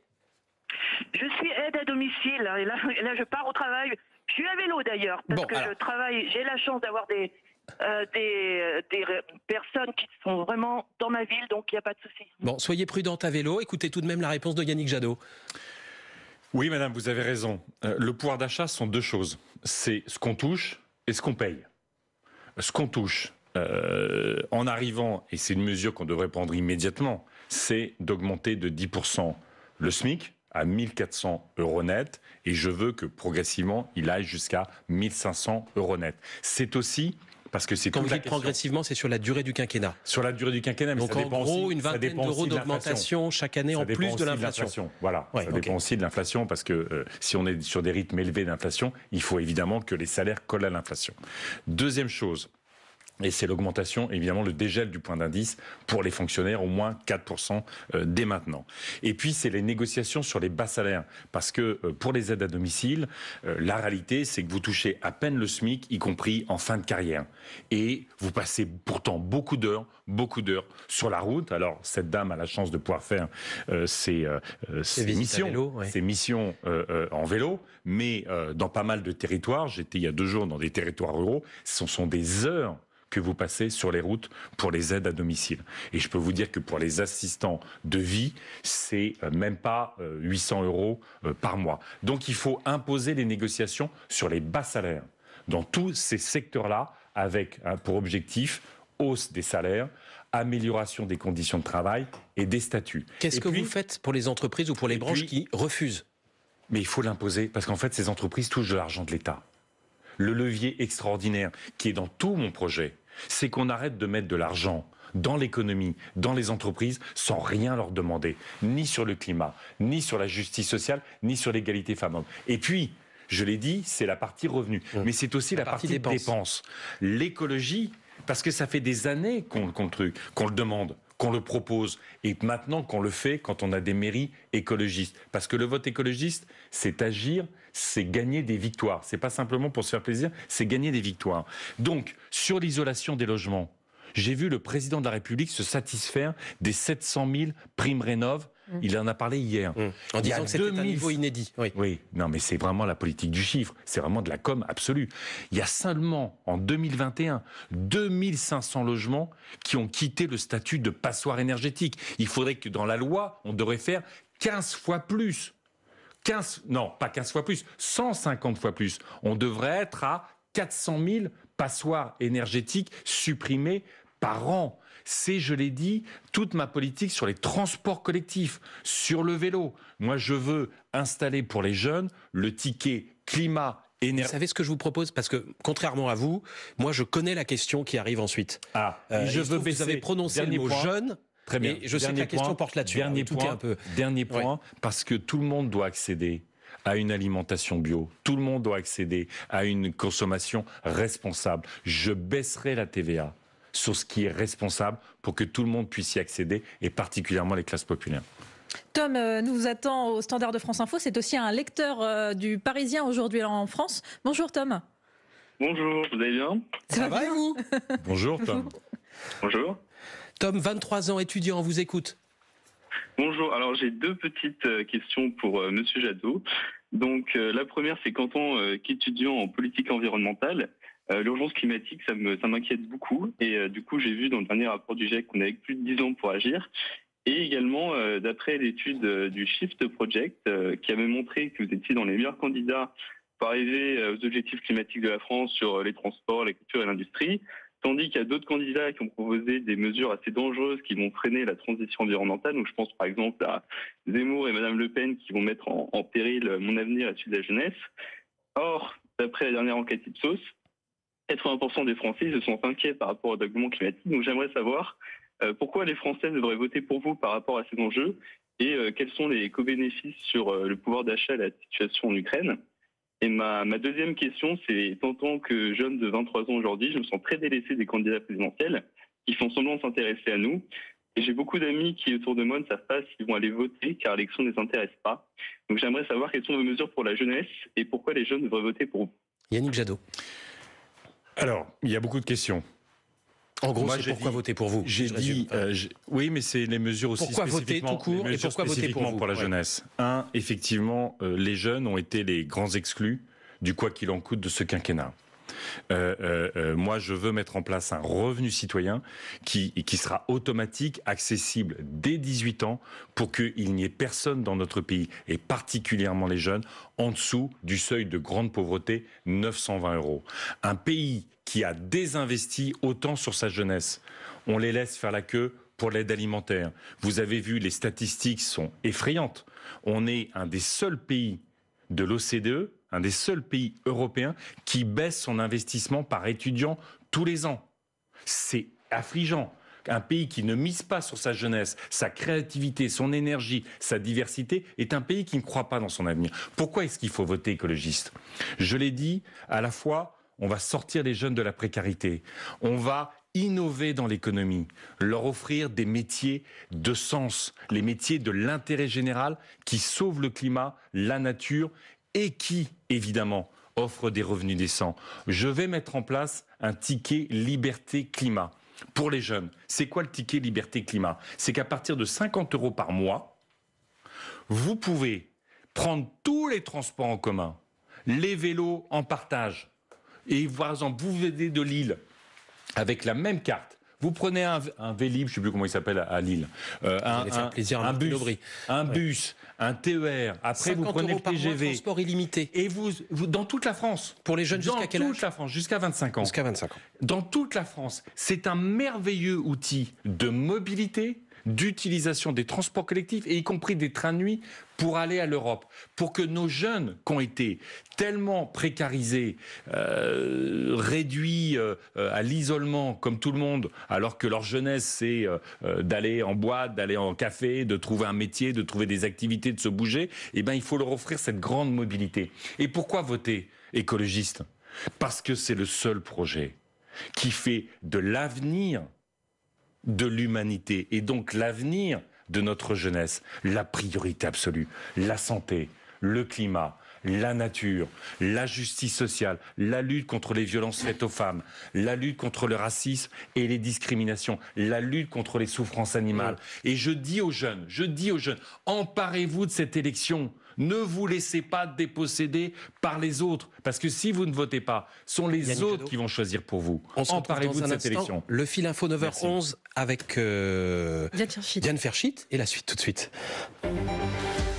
Je suis aide à domicile et là, là je pars au travail. Je suis à vélo d'ailleurs parce que je travaille. J'ai la chance d'avoir des euh, des, euh, personnes qui sont vraiment dans ma ville, donc il n'y a pas de souci. Bon, soyez prudente à vélo. Écoutez tout de même la réponse de Yannick Jadot. Oui, madame, vous avez raison. Euh, le pouvoir d'achat sont deux choses. C'est ce qu'on touche et ce qu'on paye. Ce qu'on touche en arrivant, et c'est une mesure qu'on devrait prendre immédiatement, c'est d'augmenter de 10% le SMIC, à 1400 euros net et je veux que progressivement il aille jusqu'à 1500 euros net. C'est aussi parce que c'est Quand vous dites progressivement, c'est sur la durée du quinquennat. Sur la durée du quinquennat, mais Donc en gros, une vingtaine d'euros d'augmentation chaque année en plus de l'inflation. Voilà, ça dépend aussi de l'inflation, parce que euh, si on est sur des rythmes élevés d'inflation, il faut évidemment que les salaires collent à l'inflation. Deuxième chose, et c'est l'augmentation, évidemment, le dégel du point d'indice pour les fonctionnaires, au moins 4% euh, dès maintenant. Et puis, c'est les négociations sur les bas salaires. Parce que euh, pour les aides à domicile, euh, la réalité, c'est que vous touchez à peine le SMIC, y compris en fin de carrière. Et vous passez pourtant beaucoup d'heures, beaucoup d'heures sur la route. Alors, cette dame a la chance de pouvoir faire ses, missions, missions en vélo. Mais dans pas mal de territoires, j'étais il y a deux jours dans des territoires ruraux, ce sont des heures que vous passez sur les routes pour les aides à domicile. Et je peux vous dire que pour les assistants de vie, c'est euh, même pas 800 euh, euros euh, par mois. Donc il faut imposer les négociations sur les bas salaires dans tous ces secteurs-là, avec hein, pour objectif hausse des salaires, amélioration des conditions de travail et des statuts. Qu'est-ce que vous faites pour les entreprises ou pour les branches qui refusent mais il faut l'imposer parce qu'en fait, ces entreprises touchent de l'argent de l'État le levier extraordinaire qui est dans tout mon projet, c'est qu'on arrête de mettre de l'argent dans l'économie, dans les entreprises, sans rien leur demander, ni sur le climat, ni sur la justice sociale, ni sur l'égalité femmes-hommes. Et puis, je l'ai dit, c'est la partie revenu, mmh. mais c'est aussi la, partie, dépenses. L'écologie, parce que ça fait des années qu'on le demande qu'on le propose et maintenant qu'on le fait quand on a des mairies écologistes. Parce que le vote écologiste, c'est agir, c'est gagner des victoires. C'est pas simplement pour se faire plaisir, c'est gagner des victoires. Donc, sur l'isolation des logements, j'ai vu le président de la République se satisfaire des 700 000 primes rénoves Mmh. Il en a parlé hier. Mmh. En disant que un niveau inédit. Oui. non, mais c'est vraiment la politique du chiffre. C'est vraiment de la com absolue. Il y a seulement, en 2021, 2500 logements qui ont quitté le statut de passoire énergétique. Il faudrait que dans la loi, on devrait faire 15 fois plus. 15, non, pas 15 fois plus, 150 fois plus. On devrait être à 400 000 passoires énergétiques supprimées par an c'est, je l'ai dit, toute ma politique sur les transports collectifs, sur le vélo. Moi, je veux installer pour les jeunes le ticket climat vous savez ce que je vous propose Parce que, contrairement à vous, moi, je connais la question qui arrive ensuite. Ah, euh, je veux Vous avez prononcé le mot jeune. je sais que la question porte là-dessus. Hein, dernier, point, dernier point, parce que tout le monde doit accéder à une alimentation bio. Tout le monde doit accéder à une consommation responsable. Je baisserai la TVA sur ce qui est responsable pour que tout le monde puisse y accéder, et particulièrement les classes populaires. Tom euh, nous attend au standard de France Info. C'est aussi un lecteur euh, du Parisien aujourd'hui en France. Bonjour Tom. Bonjour, vous allez bien Ça, va, vous Bonjour Tom. Bonjour. Tom, 23 ans, étudiant, on vous écoute. Bonjour, alors j'ai deux petites euh, questions pour Monsieur Jadot. Donc la première, c'est qu'en tant qu'étudiant en politique environnementale, euh, l'urgence climatique, ça m'inquiète beaucoup. Et euh, du coup, j'ai vu dans le dernier rapport du GIEC qu'on avait plus de 10 ans pour agir. Et également, euh, d'après l'étude du Shift Project, qui avait montré que vous étiez dans les meilleurs candidats pour arriver aux objectifs climatiques de la France sur les transports, la culture et l'industrie, tandis qu'il y a d'autres candidats qui ont proposé des mesures assez dangereuses qui vont freiner la transition environnementale. Donc je pense par exemple à Zemmour et Madame Le Pen qui vont mettre en, en péril mon avenir et celui de la jeunesse. Or, d'après la dernière enquête Ipsos, 80% des Français se sont inquiets par rapport au document climatique. Donc j'aimerais savoir euh, pourquoi les Français devraient voter pour vous par rapport à ces enjeux et euh, quels sont les co-bénéfices sur euh, le pouvoir d'achat et la situation en Ukraine. Et ma, deuxième question, c'est en tant que jeune de 23 ans aujourd'hui, je me sens très délaissé des candidats présidentiels qui font semblant s'intéresser à nous. Et j'ai beaucoup d'amis qui autour de moi ne savent pas s'ils vont aller voter car l'élection ne les intéresse pas. Donc j'aimerais savoir quelles sont vos mesures pour la jeunesse et pourquoi les jeunes devraient voter pour vous. Yannick Jadot. Alors, il y a beaucoup de questions. En gros, c'est pourquoi voter pour vous J'ai dit, euh, oui, mais c'est les mesures aussi pourquoi voter tout court pourquoi voter pour, vous, la jeunesse. Un, effectivement, euh, les jeunes ont été les grands exclus du quoi qu'il en coûte de ce quinquennat. Euh, euh, euh, moi, je veux mettre en place un revenu citoyen qui, qui sera automatique, accessible dès 18 ans, pour qu'il n'y ait personne dans notre pays, et particulièrement les jeunes, en dessous du seuil de grande pauvreté, 920 euros. Un pays qui a désinvesti autant sur sa jeunesse, on les laisse faire la queue pour l'aide alimentaire. Vous avez vu, les statistiques sont effrayantes. On est un des seuls pays de l'OCDE un des seuls pays européens qui baisse son investissement par étudiant tous les ans. C'est affligeant. Un pays qui ne mise pas sur sa jeunesse, sa créativité, son énergie, sa diversité, est un pays qui ne croit pas dans son avenir. Pourquoi est-ce qu'il faut voter écologiste Je l'ai dit, à la fois, on va sortir les jeunes de la précarité, on va innover dans l'économie, leur offrir des métiers de sens, les métiers de l'intérêt général qui sauvent le climat, la nature et qui, évidemment, offre des revenus décents. Je vais mettre en place un ticket liberté climat pour les jeunes. C'est quoi le ticket liberté climat C'est qu'à partir de 50 euros par mois, vous pouvez prendre tous les transports en commun, les vélos en partage, et par exemple, vous venez de Lille avec la même carte vous prenez un, un Vélib, je ne sais plus comment il s'appelle à, Lille, euh, un, bus, un TER. Après, vous prenez le TGV. Mois, transport illimité. Et vous, vous, dans toute la France. Pour les jeunes jusqu'à quel âge Dans toute la France, jusqu'à 25 ans. Jusqu'à 25 ans. Dans toute la France, c'est un merveilleux outil de mobilité d'utilisation des transports collectifs, et y compris des trains de nuit, pour aller à l'Europe, pour que nos jeunes qui ont été tellement précarisés, euh, réduits euh, à l'isolement comme tout le monde, alors que leur jeunesse c'est euh, d'aller en boîte, d'aller en café, de trouver un métier, de trouver des activités, de se bouger, eh ben il faut leur offrir cette grande mobilité. Et pourquoi voter écologiste Parce que c'est le seul projet qui fait de l'avenir de l'humanité et donc l'avenir de notre jeunesse, la priorité absolue, la santé, le climat, la nature, la justice sociale, la lutte contre les violences faites aux femmes, la lutte contre le racisme et les discriminations, la lutte contre les souffrances animales. Et je dis aux jeunes, je dis aux jeunes, emparez-vous de cette élection. Ne vous laissez pas déposséder par les autres. Parce que si vous ne votez pas, ce sont les autres qui vont choisir pour vous. On vous de cette élection Le fil info 9h11 avec euh, Diane et la suite tout de suite.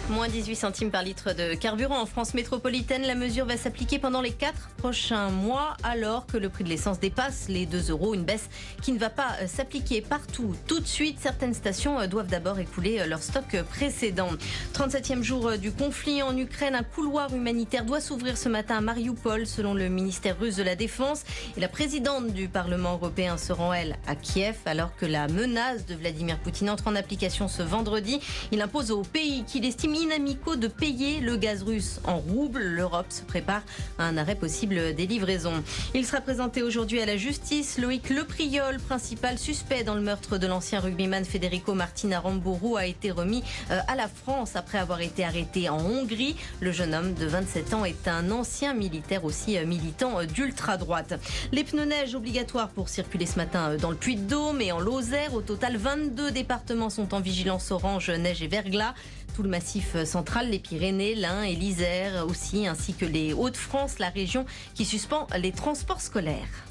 Moins 18 centimes par litre de carburant en France métropolitaine. La mesure va s'appliquer pendant les 4 prochains mois alors que le prix de l'essence dépasse les 2 euros. Une baisse qui ne va pas euh, s'appliquer partout tout de suite. Certaines stations euh, doivent d'abord écouler euh, leur stock précédent. 37e jour du conflit en Ukraine, un couloir humanitaire doit s'ouvrir ce matin à Mariupol selon le ministère russe de la Défense. Et la présidente du Parlement européen se rend, elle, à Kiev alors que la menace de Vladimir Poutine entre en application ce vendredi. Il impose au pays qu'il estime Inamico de payer le gaz russe en rouble, L'Europe se prépare à un arrêt possible des livraisons. Il sera présenté aujourd'hui à la justice. Loïc Lepriol, principal suspect dans le meurtre de l'ancien rugbyman Federico Martina Rambourou, a été remis euh, à la France après avoir été arrêté en Hongrie. Le jeune homme de 27 ans est un ancien militaire aussi euh, militant euh, d'ultra-droite. Les pneus neige obligatoires pour circuler ce matin dans le Puy-de-Dôme et en Lozère. Au total, 22 départements sont en vigilance orange, neige et verglas tout le massif central, les Pyrénées, l'Ain et l'Isère aussi, ainsi que les Hauts-de-France, la région qui suspend les transports scolaires.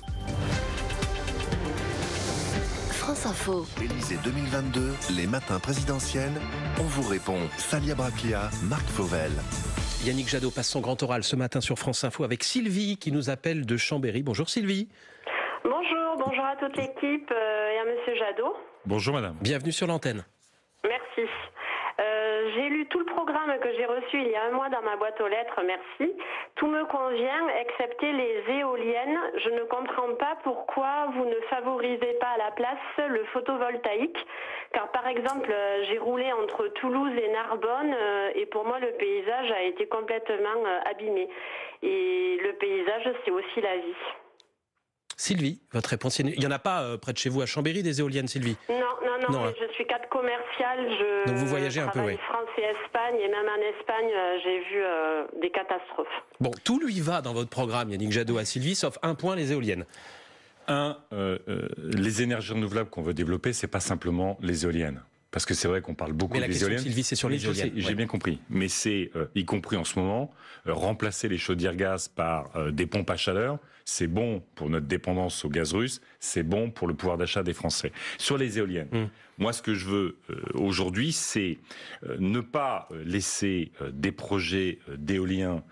France Info. Élysée 2022, les matins présidentiels. On vous répond. Salia Braclia, Marc Fauvel. Yannick Jadot passe son grand oral ce matin sur France Info avec Sylvie qui nous appelle de Chambéry. Bonjour Sylvie. Bonjour, bonjour à toute l'équipe euh, et à Monsieur Jadot. Bonjour madame. Bienvenue sur l'antenne. Merci. Euh, j'ai lu tout le programme que j'ai reçu il y a un mois dans ma boîte aux lettres, merci. Tout me convient, excepté les éoliennes. Je ne comprends pas pourquoi vous ne favorisez pas à la place le photovoltaïque, car par exemple, euh, j'ai roulé entre Toulouse et Narbonne, euh, et pour moi, le paysage a été complètement abîmé. Et le paysage, c'est aussi la vie. Sylvie, votre réponse. Il n'y en a pas euh, près de chez vous à Chambéry des éoliennes, Sylvie Non, non, non. Hein. Je suis cadre commercial. Je Donc vous voyagez un peu, oui. France et Espagne, et même en Espagne, euh, j'ai vu euh, des catastrophes. Bon, tout lui va dans votre programme, Yannick Jadot à Sylvie, sauf un point les éoliennes un, les énergies renouvelables qu'on veut développer, c'est pas simplement les éoliennes. Parce que c'est vrai qu'on parle beaucoup mais la des éoliennes. Sylvie, c'est sur les éoliennes. J'ai bien compris. Mais c'est, euh, y compris en ce moment, euh, remplacer les chaudières gaz par euh, des pompes à chaleur, c'est bon pour notre dépendance au gaz russe, c'est bon pour le pouvoir d'achat des Français. Sur les éoliennes, hmm. moi, ce que je veux aujourd'hui, c'est ne pas laisser des projets d'éolien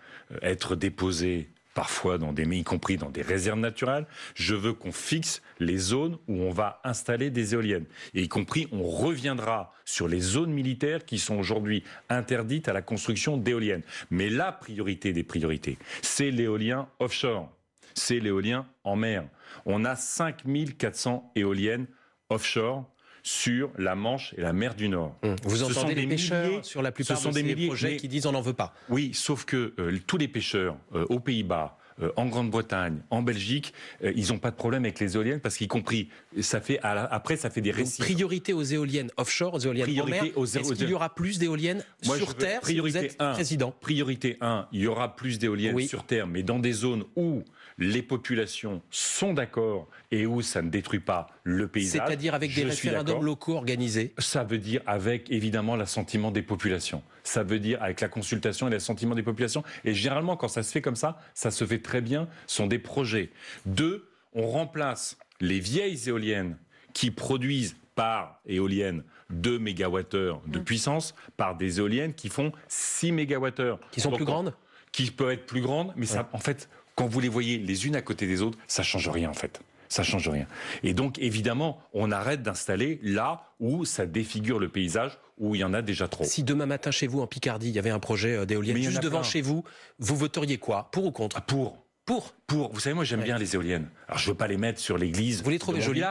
être déposés parfois dans des, y compris dans des réserves naturelles. Je veux qu'on fixe les zones où on va installer des éoliennes. Et y compris, on reviendra sur les zones militaires qui sont aujourd'hui interdites à la construction d'éoliennes. Mais la priorité des priorités, c'est l'éolien offshore. C'est l'éolien en mer. On a 5400 éoliennes offshore sur la Manche et la mer du Nord. Mmh. Vous entendez les pêcheurs sur la plupart des projets qui disent on n'en veut pas. Oui, sauf que euh, tous les pêcheurs euh, aux Pays-Bas, euh, en Grande-Bretagne, en Belgique, ils n'ont pas de problème avec les éoliennes parce qu'y compris, ça fait après ça fait des récits. priorité aux éoliennes offshore, aux éoliennes en mer. Est-ce qu'il y aura plus d'éoliennes sur terre priorité si vous un, président Priorité 1, il y aura plus d'éoliennes sur terre, mais dans des zones où les populations sont d'accord et où ça ne détruit pas le paysage. C'est-à-dire avec des référendums locaux organisés Ça veut dire avec évidemment l'assentiment des populations. Ça veut dire avec la consultation et l'assentiment des populations. Et généralement, quand ça se fait comme ça, ça se fait très bien. Ce sont des projets. Deux, on remplace les vieilles éoliennes qui produisent par éolienne 2 MWh de mm. puissance par des éoliennes qui font 6 MWh. Qui sont plus grandes Qui peuvent être plus grandes, mais ça, en fait, quand vous les voyez les unes à côté des autres, ça change rien en fait. Ça change rien. Et donc, évidemment, on arrête d'installer là où ça défigure le paysage, où il y en a déjà trop. Si demain matin chez vous en Picardie, il y avait un projet euh, d'éolienne juste devant chez vous, vous voteriez quoi Pour ou contre ah, Pour. Pour Pour. Vous savez, moi j'aime bien les éoliennes. Alors je veux pas les mettre sur l'église. Vous les trouvez jolies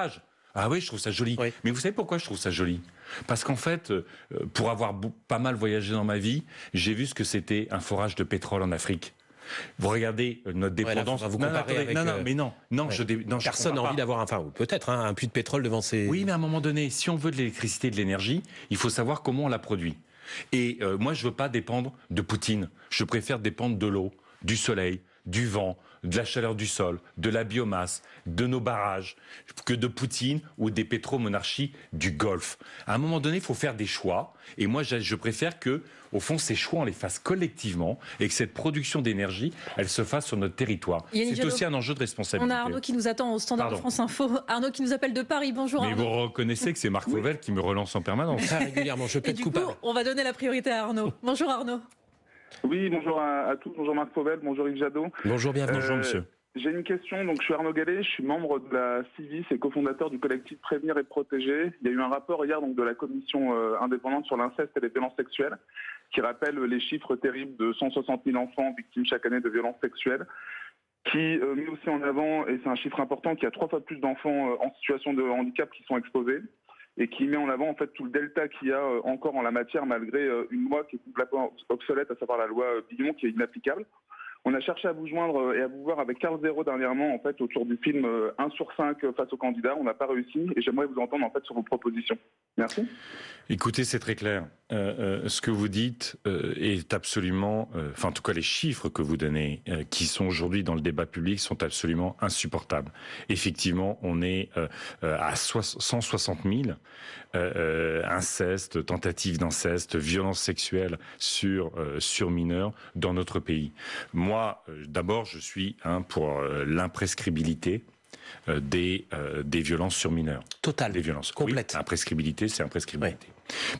ah oui, je trouve ça joli. Mais vous savez pourquoi je trouve ça joli Parce qu'en fait, euh, pour avoir pas mal voyagé dans ma vie, j'ai vu ce que c'était un forage de pétrole en Afrique. Vous regardez euh, notre dépendance. vous comparer non, euh, mais non, non, personne n'a envie d'avoir un, enfin, peut-être hein, un puits de pétrole devant ses. Oui, mais à un moment donné, si on veut de l'électricité, de l'énergie, il faut savoir comment on la produit. Et euh, moi, je ne veux pas dépendre de Poutine. Je préfère dépendre de l'eau, du soleil, du vent, de la chaleur du sol, de la biomasse, de nos barrages, que de Poutine ou des pétromonarchies du Golfe. À un moment donné, il faut faire des choix. Et moi, je préfère que, au fond, ces choix, on les fasse collectivement et que cette production d'énergie, elle se fasse sur notre territoire. C'est aussi un enjeu de responsabilité. On a Arnaud qui nous attend au standard de France Info. Arnaud qui nous appelle de Paris. Bonjour. Mais vous reconnaissez que c'est Marc Fauvel qui me relance en permanence. Très régulièrement, je peux on va donner la priorité à Arnaud. Bonjour Arnaud. Oui, bonjour à, tous, bonjour Marc Fauvel, bonjour Yves Jadot. Bonjour, bienvenue, bonjour euh, monsieur. J'ai une question. Donc, je suis Arnaud Gallet, je suis membre de la CIVIS et cofondateur du collectif Prévenir et Protéger. Il y a eu un rapport hier donc, de la commission euh, indépendante sur l'inceste et les violences sexuelles qui rappelle les chiffres terribles de 160 000 enfants victimes chaque année de violences sexuelles, qui euh, met aussi en avant, et c'est un chiffre important, qu'il y a trois fois plus d'enfants en situation de handicap qui sont exposés et qui met en avant en fait tout le delta qu'il y a euh, encore en la matière malgré euh, une loi qui est complètement obsolète, à savoir la loi euh, Billon qui est inapplicable. On a cherché à vous joindre euh, et à vous voir avec Carl Zero dernièrement, en fait, autour du film 1 euh, sur 5 euh, face aux candidat. On n'a pas réussi et j'aimerais vous entendre, en fait, sur vos propositions. Merci. Écoutez, c'est très clair. ce que vous dites est absolument, enfin, en tout cas, les chiffres que vous donnez, qui sont aujourd'hui dans le débat public, sont absolument insupportables. Effectivement, on est à 160 000 incestes, tentatives d'inceste, violences sexuelles sur, sur mineurs dans notre pays. Euh, d'abord, je suis hein, pour euh, l'imprescribilité euh, des, des violences sur mineurs. Total, Des violences. Complète. Oui, c'est imprescribilité.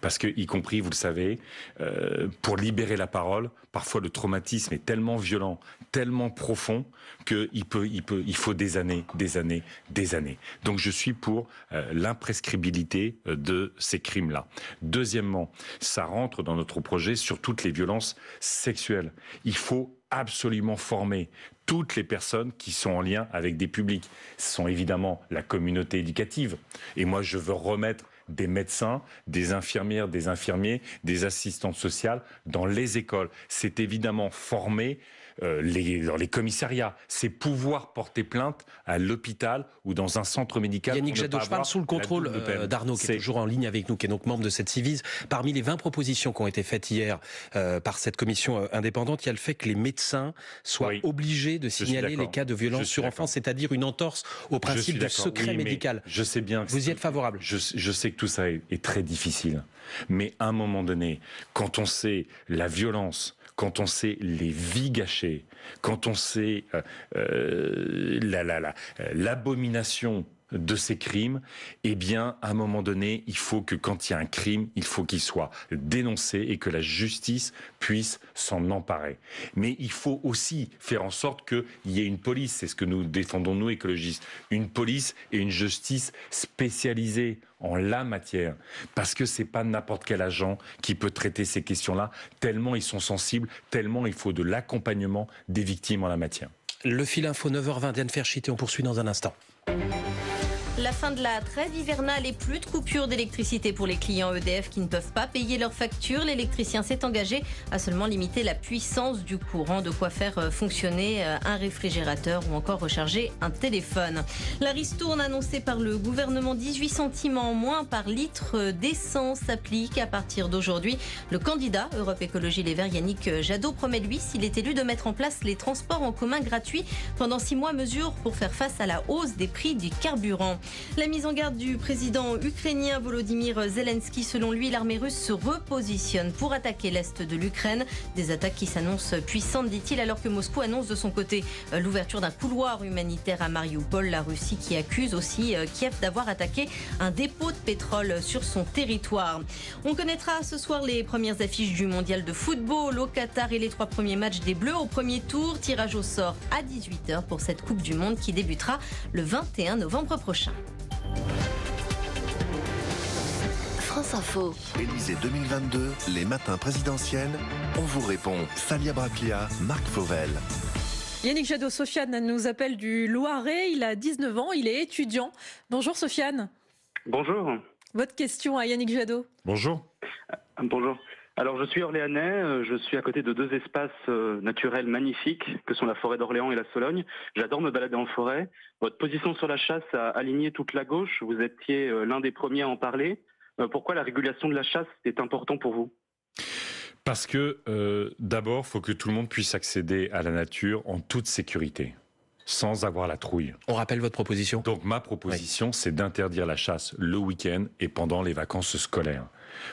Parce que, y compris, vous le savez, euh, pour libérer la parole, parfois le traumatisme est tellement violent, tellement profond, qu'il peut, il peut, il faut des années, des années, des années. Donc je suis pour euh, l'imprescribilité euh, de ces crimes-là. Deuxièmement, ça rentre dans notre projet sur toutes les violences sexuelles. Il faut absolument former toutes les personnes qui sont en lien avec des publics. Ce sont évidemment la communauté éducative. Et moi, je veux remettre des médecins, des infirmières, des infirmiers, des assistantes sociales dans les écoles. C'est évidemment formé. Euh, les, dans les commissariats. C'est pouvoir porter plainte à l'hôpital ou dans un centre médical. Yannick Jadot, je parle sous le contrôle euh, d'Arnaud, qui est, toujours en ligne avec nous, qui est donc membre de cette Civise. Parmi les 20 propositions qui ont été faites hier euh, par cette commission indépendante, il y a le fait que les médecins soient obligés de signaler les cas de violence sur enfants, c'est-à-dire une entorse au principe du secret médical. Je sais bien. Que Vous y êtes favorable. Je, sais que tout ça est très difficile, mais à un moment donné, quand on sait la violence quand on sait les vies gâchées, quand on sait euh, euh, la, euh, l'abomination de ces crimes, eh bien, à un moment donné, il faut que quand il y a un crime, il faut qu'il soit dénoncé et que la justice puisse s'en emparer. Mais il faut aussi faire en sorte qu'il y ait une police, c'est ce que nous défendons, nous écologistes, une police et une justice spécialisées en la matière. Parce que c'est pas n'importe quel agent qui peut traiter ces questions-là, tellement ils sont sensibles, tellement il faut de l'accompagnement des victimes en la matière. Le fil info 9h20, Diane et on poursuit dans un instant la fin de la trêve hivernale et plus de coupures d'électricité pour les clients EDF qui ne peuvent pas payer leurs factures. L'électricien s'est engagé à seulement limiter la puissance du courant, de quoi faire euh, fonctionner euh, un réfrigérateur ou encore recharger un téléphone. La ristourne annoncée par le gouvernement 18 centimes en moins par litre d'essence s'applique à partir d'aujourd'hui. Le candidat Europe Écologie Les Verts, Yannick Jadot, promet lui, s'il est élu, de mettre en place les transports en commun gratuits pendant six mois mesure pour faire face à la hausse des prix du carburant. La mise en garde du président ukrainien Volodymyr Zelensky, selon lui, l'armée russe se repositionne pour attaquer l'Est de l'Ukraine. Des attaques qui s'annoncent puissantes, dit-il, alors que Moscou annonce de son côté euh, l'ouverture d'un couloir humanitaire à Mariupol, la Russie qui accuse aussi euh, Kiev d'avoir attaqué un dépôt de pétrole sur son territoire. On connaîtra ce soir les premières affiches du mondial de football au Qatar et les trois premiers matchs des Bleus au premier tour. Tirage au sort à 18h pour cette Coupe du Monde qui débutera le 21 novembre prochain. France Info. Élysée 2022, les matins présidentiels. On vous répond. Salia Braclia, Marc Fauvel. Yannick Jadot, Sofiane nous appelle du Loiret. Il a 19 ans, il est étudiant. Bonjour Sofiane. Bonjour. Votre question à Yannick Jadot. Bonjour. Euh, bonjour. Alors je suis orléanais, euh, je suis à côté de deux espaces euh, naturels magnifiques que sont la forêt d'Orléans et la Sologne. J'adore me balader en forêt. Votre position sur la chasse a aligné toute la gauche, vous étiez euh, l'un des premiers à en parler. Pourquoi la régulation de la chasse est importante pour vous Parce que d'abord, il faut que tout le monde puisse accéder à la nature en toute sécurité sans avoir la trouille. On rappelle votre proposition Donc ma proposition, c'est d'interdire la chasse le week-end et pendant les vacances scolaires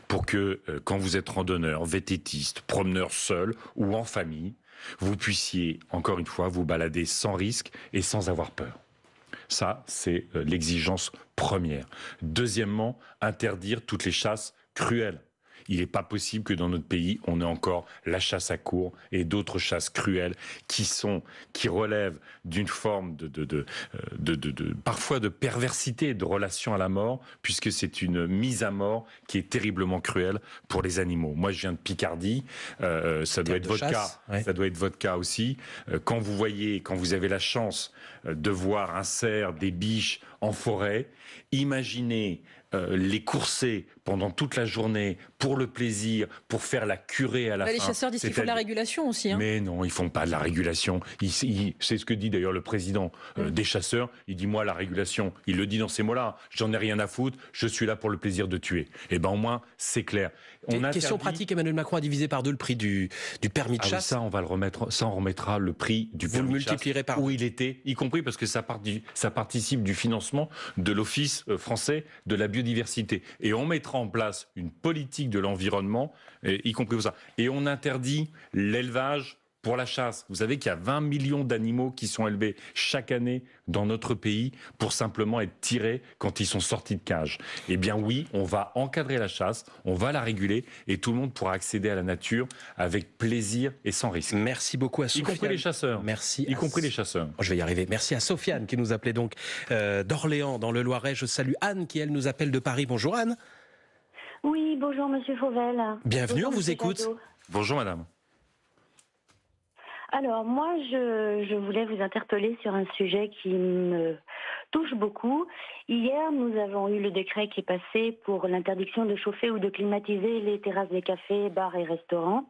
pour que euh, quand vous êtes randonneur, vététiste, promeneur seul ou en famille, vous puissiez, encore une fois, vous balader sans risque et sans avoir peur. Ça, c'est euh, l'exigence première. Deuxièmement, interdire toutes les chasses cruelles il n'est pas possible que dans notre pays, on ait encore la chasse à court et d'autres chasses cruelles qui sont, qui relèvent d'une forme de, euh, de, de, de, parfois de perversité de relation à la mort, puisque c'est une mise à mort qui est terriblement cruelle pour les animaux. Moi, je viens de Picardie, euh, euh, ça doit être votre cas, ça doit être votre cas aussi. Quand vous voyez, quand vous avez la chance de voir un cerf, des biches en forêt, imaginez les courser pendant toute la journée pour le plaisir, pour faire la curée à la bah, fin. Les chasseurs disent qu'ils font de la régulation aussi. Hein. Mais non, ils font pas de la régulation. C'est ce que dit d'ailleurs le président euh, mm. des chasseurs. Il dit moi la régulation. Il le dit dans ces mots-là. J'en ai rien à foutre. Je suis là pour le plaisir de tuer. Et eh ben au moins c'est clair. On Question pratique. Emmanuel Macron a divisé par deux le prix du, du permis de ah chasse. ça on va le remettre. Ça remettra le prix du permis de chasse, par où il était, y compris parce que ça, ça participe du financement de l'office euh, français de la biodiversité. Et on mettra en place une politique de l'environnement, y compris pour ça. Et on interdit l'élevage pour la chasse. Vous savez qu'il y a 20 millions d'animaux qui sont élevés chaque année dans notre pays pour simplement être tirés quand ils sont sortis de cage. Eh bien oui, on va encadrer la chasse, on va la réguler et tout le monde pourra accéder à la nature avec plaisir et sans risque. Merci beaucoup à Sofiane. Y compris les chasseurs. Merci. Y compris les chasseurs. Oh, je vais y arriver. Merci à Sofiane qui nous appelait donc euh, d'Orléans dans le Loiret. Je salue Anne qui elle nous appelle de Paris. Bonjour Anne. Oui, bonjour Monsieur Fauvel. Bienvenue, on vous écoute. Bonjour Madame. Alors moi, je, voulais vous interpeller sur un sujet qui me touche beaucoup. Hier, nous avons eu le décret qui est passé pour l'interdiction de chauffer ou de climatiser les terrasses des cafés, bars et restaurants.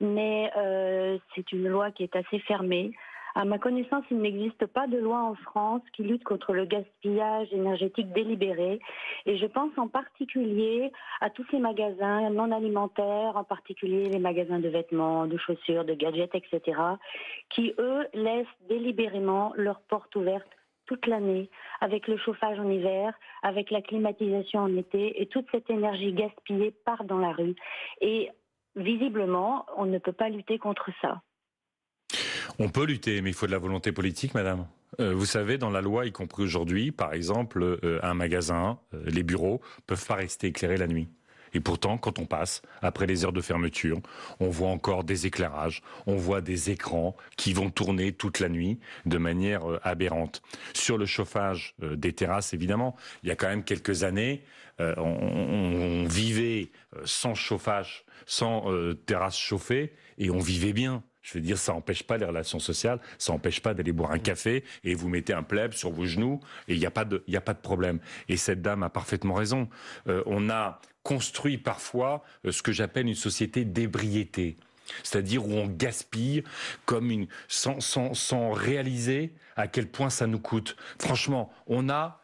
Mais euh, c'est une loi qui est assez fermée. À ma connaissance, il n'existe pas de loi en France qui lutte contre le gaspillage énergétique délibéré. Et je pense en particulier à tous ces magasins non alimentaires, en particulier les magasins de vêtements, de chaussures, de gadgets, etc., qui, eux, laissent délibérément leurs portes ouvertes toute l'année, avec le chauffage en hiver, avec la climatisation en été, et toute cette énergie gaspillée part dans la rue. Et visiblement, on ne peut pas lutter contre ça. On peut lutter, mais il faut de la volonté politique, madame. Euh, vous savez, dans la loi, y compris aujourd'hui, par exemple, euh, un magasin, euh, les bureaux peuvent pas rester éclairés la nuit. Et pourtant, quand on passe, après les heures de fermeture, on voit encore des éclairages, on voit des écrans qui vont tourner toute la nuit de manière aberrante. Sur le chauffage des terrasses, évidemment, il y a quand même quelques années, on, on vivait sans chauffage, sans terrasse chauffée, et on vivait bien. Je veux dire, ça n'empêche pas les relations sociales, ça n'empêche pas d'aller boire un café et vous mettez un pleb sur vos genoux et il n'y a, pas de, problème. Et cette dame a parfaitement raison. Euh, on a construit parfois euh, ce que j'appelle une société d'ébriété. C'est-à-dire où on gaspille comme une, sans, sans réaliser à quel point ça nous coûte. Franchement, on a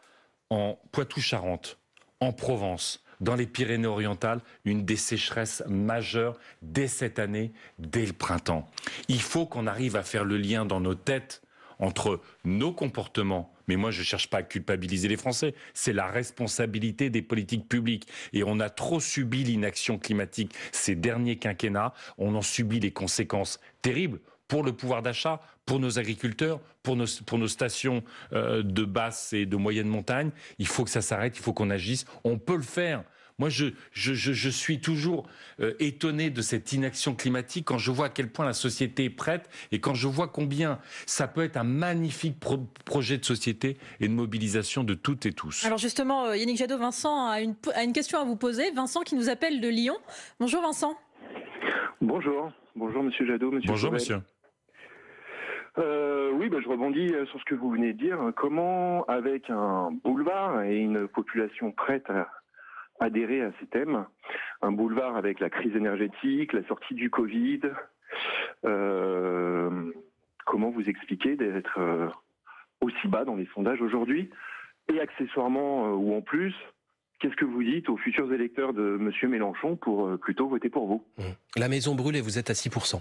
en Poitou-Charentes, en Provence, dans les Pyrénées-Orientales une des sécheresses majeures dès cette année, dès le printemps. Il faut qu'on arrive à faire le lien dans nos têtes entre nos comportements mais moi, je ne cherche pas à culpabiliser les Français. C'est la responsabilité des politiques publiques. Et on a trop subi l'inaction climatique ces derniers quinquennats. On en subit les conséquences terribles pour le pouvoir d'achat, pour nos agriculteurs, pour nos, pour nos stations euh, de basse et de moyenne montagne. Il faut que ça s'arrête, il faut qu'on agisse. On peut le faire. Moi, je, je, suis toujours euh, étonné de cette inaction climatique quand je vois à quel point la société est prête et quand je vois combien ça peut être un magnifique projet de société et de mobilisation de toutes et tous. Alors justement, euh, Yannick Jadot, Vincent a une, question à vous poser. Vincent qui nous appelle de Lyon. Bonjour Vincent. Bonjour. Bonjour Monsieur Jadot. Monsieur Bonjour Monsieur. Euh, oui, bah, je rebondis euh, sur ce que vous venez de dire. Comment, avec un boulevard et une population prête à adhérer à ces thèmes, un boulevard avec la crise énergétique, la sortie du Covid, euh, comment vous expliquez d'être aussi bas dans les sondages aujourd'hui Et accessoirement, ou en plus, Qu'est-ce que vous dites aux futurs électeurs de M. Mélenchon pour plutôt voter pour vous mmh. La maison brûle et vous êtes à 6%.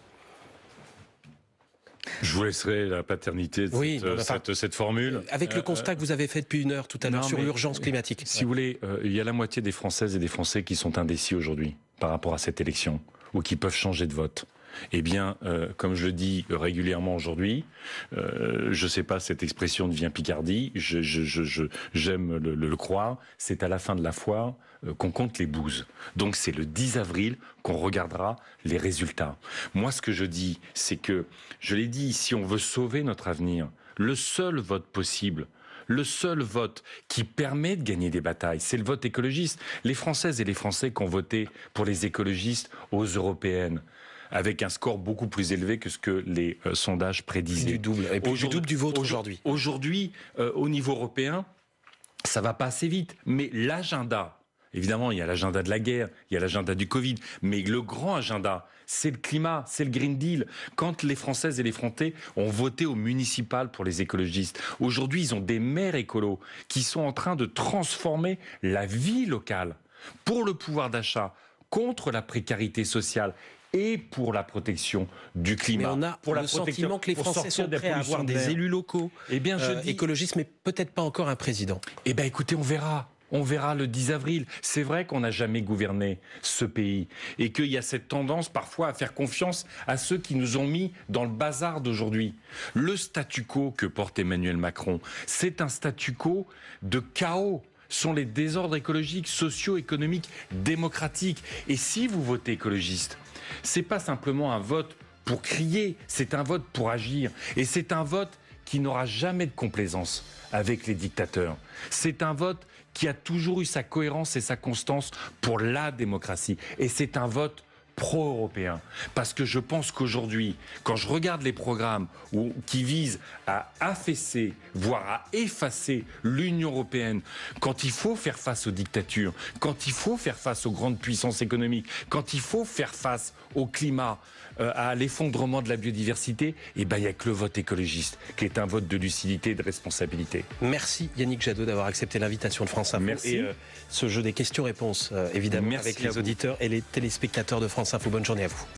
Je vous laisserai la paternité de cette, formule. Euh, avec le euh, constat que vous avez fait depuis une heure tout à l'heure sur l'urgence climatique. Si vous voulez, euh, il y a la moitié des Françaises et des Français qui sont indécis aujourd'hui par rapport à cette élection ou qui peuvent changer de vote. Eh bien, comme je le dis régulièrement aujourd'hui, je ne sais pas, cette expression devient Picardie, j'aime je, je, je, le, le, le, croire, c'est à la fin de la foire euh, qu'on compte les bouses. Donc c'est le 10 avril qu'on regardera les résultats. Moi, ce que je dis, c'est que, je l'ai dit, si on veut sauver notre avenir, le seul vote possible, le seul vote qui permet de gagner des batailles, c'est le vote écologiste. Les Françaises et les Français qui ont voté pour les écologistes aux européennes avec un score beaucoup plus élevé que ce que les euh, sondages prédisaient. Du double, et puis du double du vôtre aujourd'hui. Aujourd'hui, euh, au niveau européen, ça va pas assez vite, mais l'agenda Évidemment, il y a l'agenda de la guerre, il y a l'agenda du Covid, mais le grand agenda, c'est le climat, c'est le Green Deal. Quand les Françaises et les Français ont voté au municipal pour les écologistes, aujourd'hui, ils ont des maires écolos qui sont en train de transformer la vie locale pour le pouvoir d'achat, contre la précarité sociale et pour la protection du climat. on a le sentiment que les Français sont prêts à avoir des élus locaux, eh bien, je euh, dis... écologistes, mais peut-être pas encore un président. Eh bien, écoutez, on verra. On verra le 10 avril. C'est vrai qu'on n'a jamais gouverné ce pays et qu'il y a cette tendance parfois à faire confiance à ceux qui nous ont mis dans le bazar d'aujourd'hui. Le statu quo que porte Emmanuel Macron, c'est un statu quo de chaos sont les désordres écologiques, sociaux, économiques, démocratiques. Et si vous votez écologiste, c'est pas simplement un vote pour crier, c'est un vote pour agir. Et c'est un vote qui n'aura jamais de complaisance avec les dictateurs. C'est un vote qui a toujours eu sa cohérence et sa constance pour la démocratie. Et c'est un vote pro-européen. Parce que je pense qu'aujourd'hui, quand je regarde les programmes qui visent à affaisser, voire à effacer l'Union européenne, quand il faut faire face aux dictatures, quand il faut faire face aux grandes puissances économiques, quand il faut faire face au climat, euh, à l'effondrement de la biodiversité, et eh ben, il n'y a que le vote écologiste, qui est un vote de lucidité et de responsabilité. Merci Yannick Jadot d'avoir accepté l'invitation de France Info. Merci. Euh, ce jeu des questions-réponses, euh, évidemment, Merci avec les auditeurs et les téléspectateurs de France Info. Bonne journée à vous.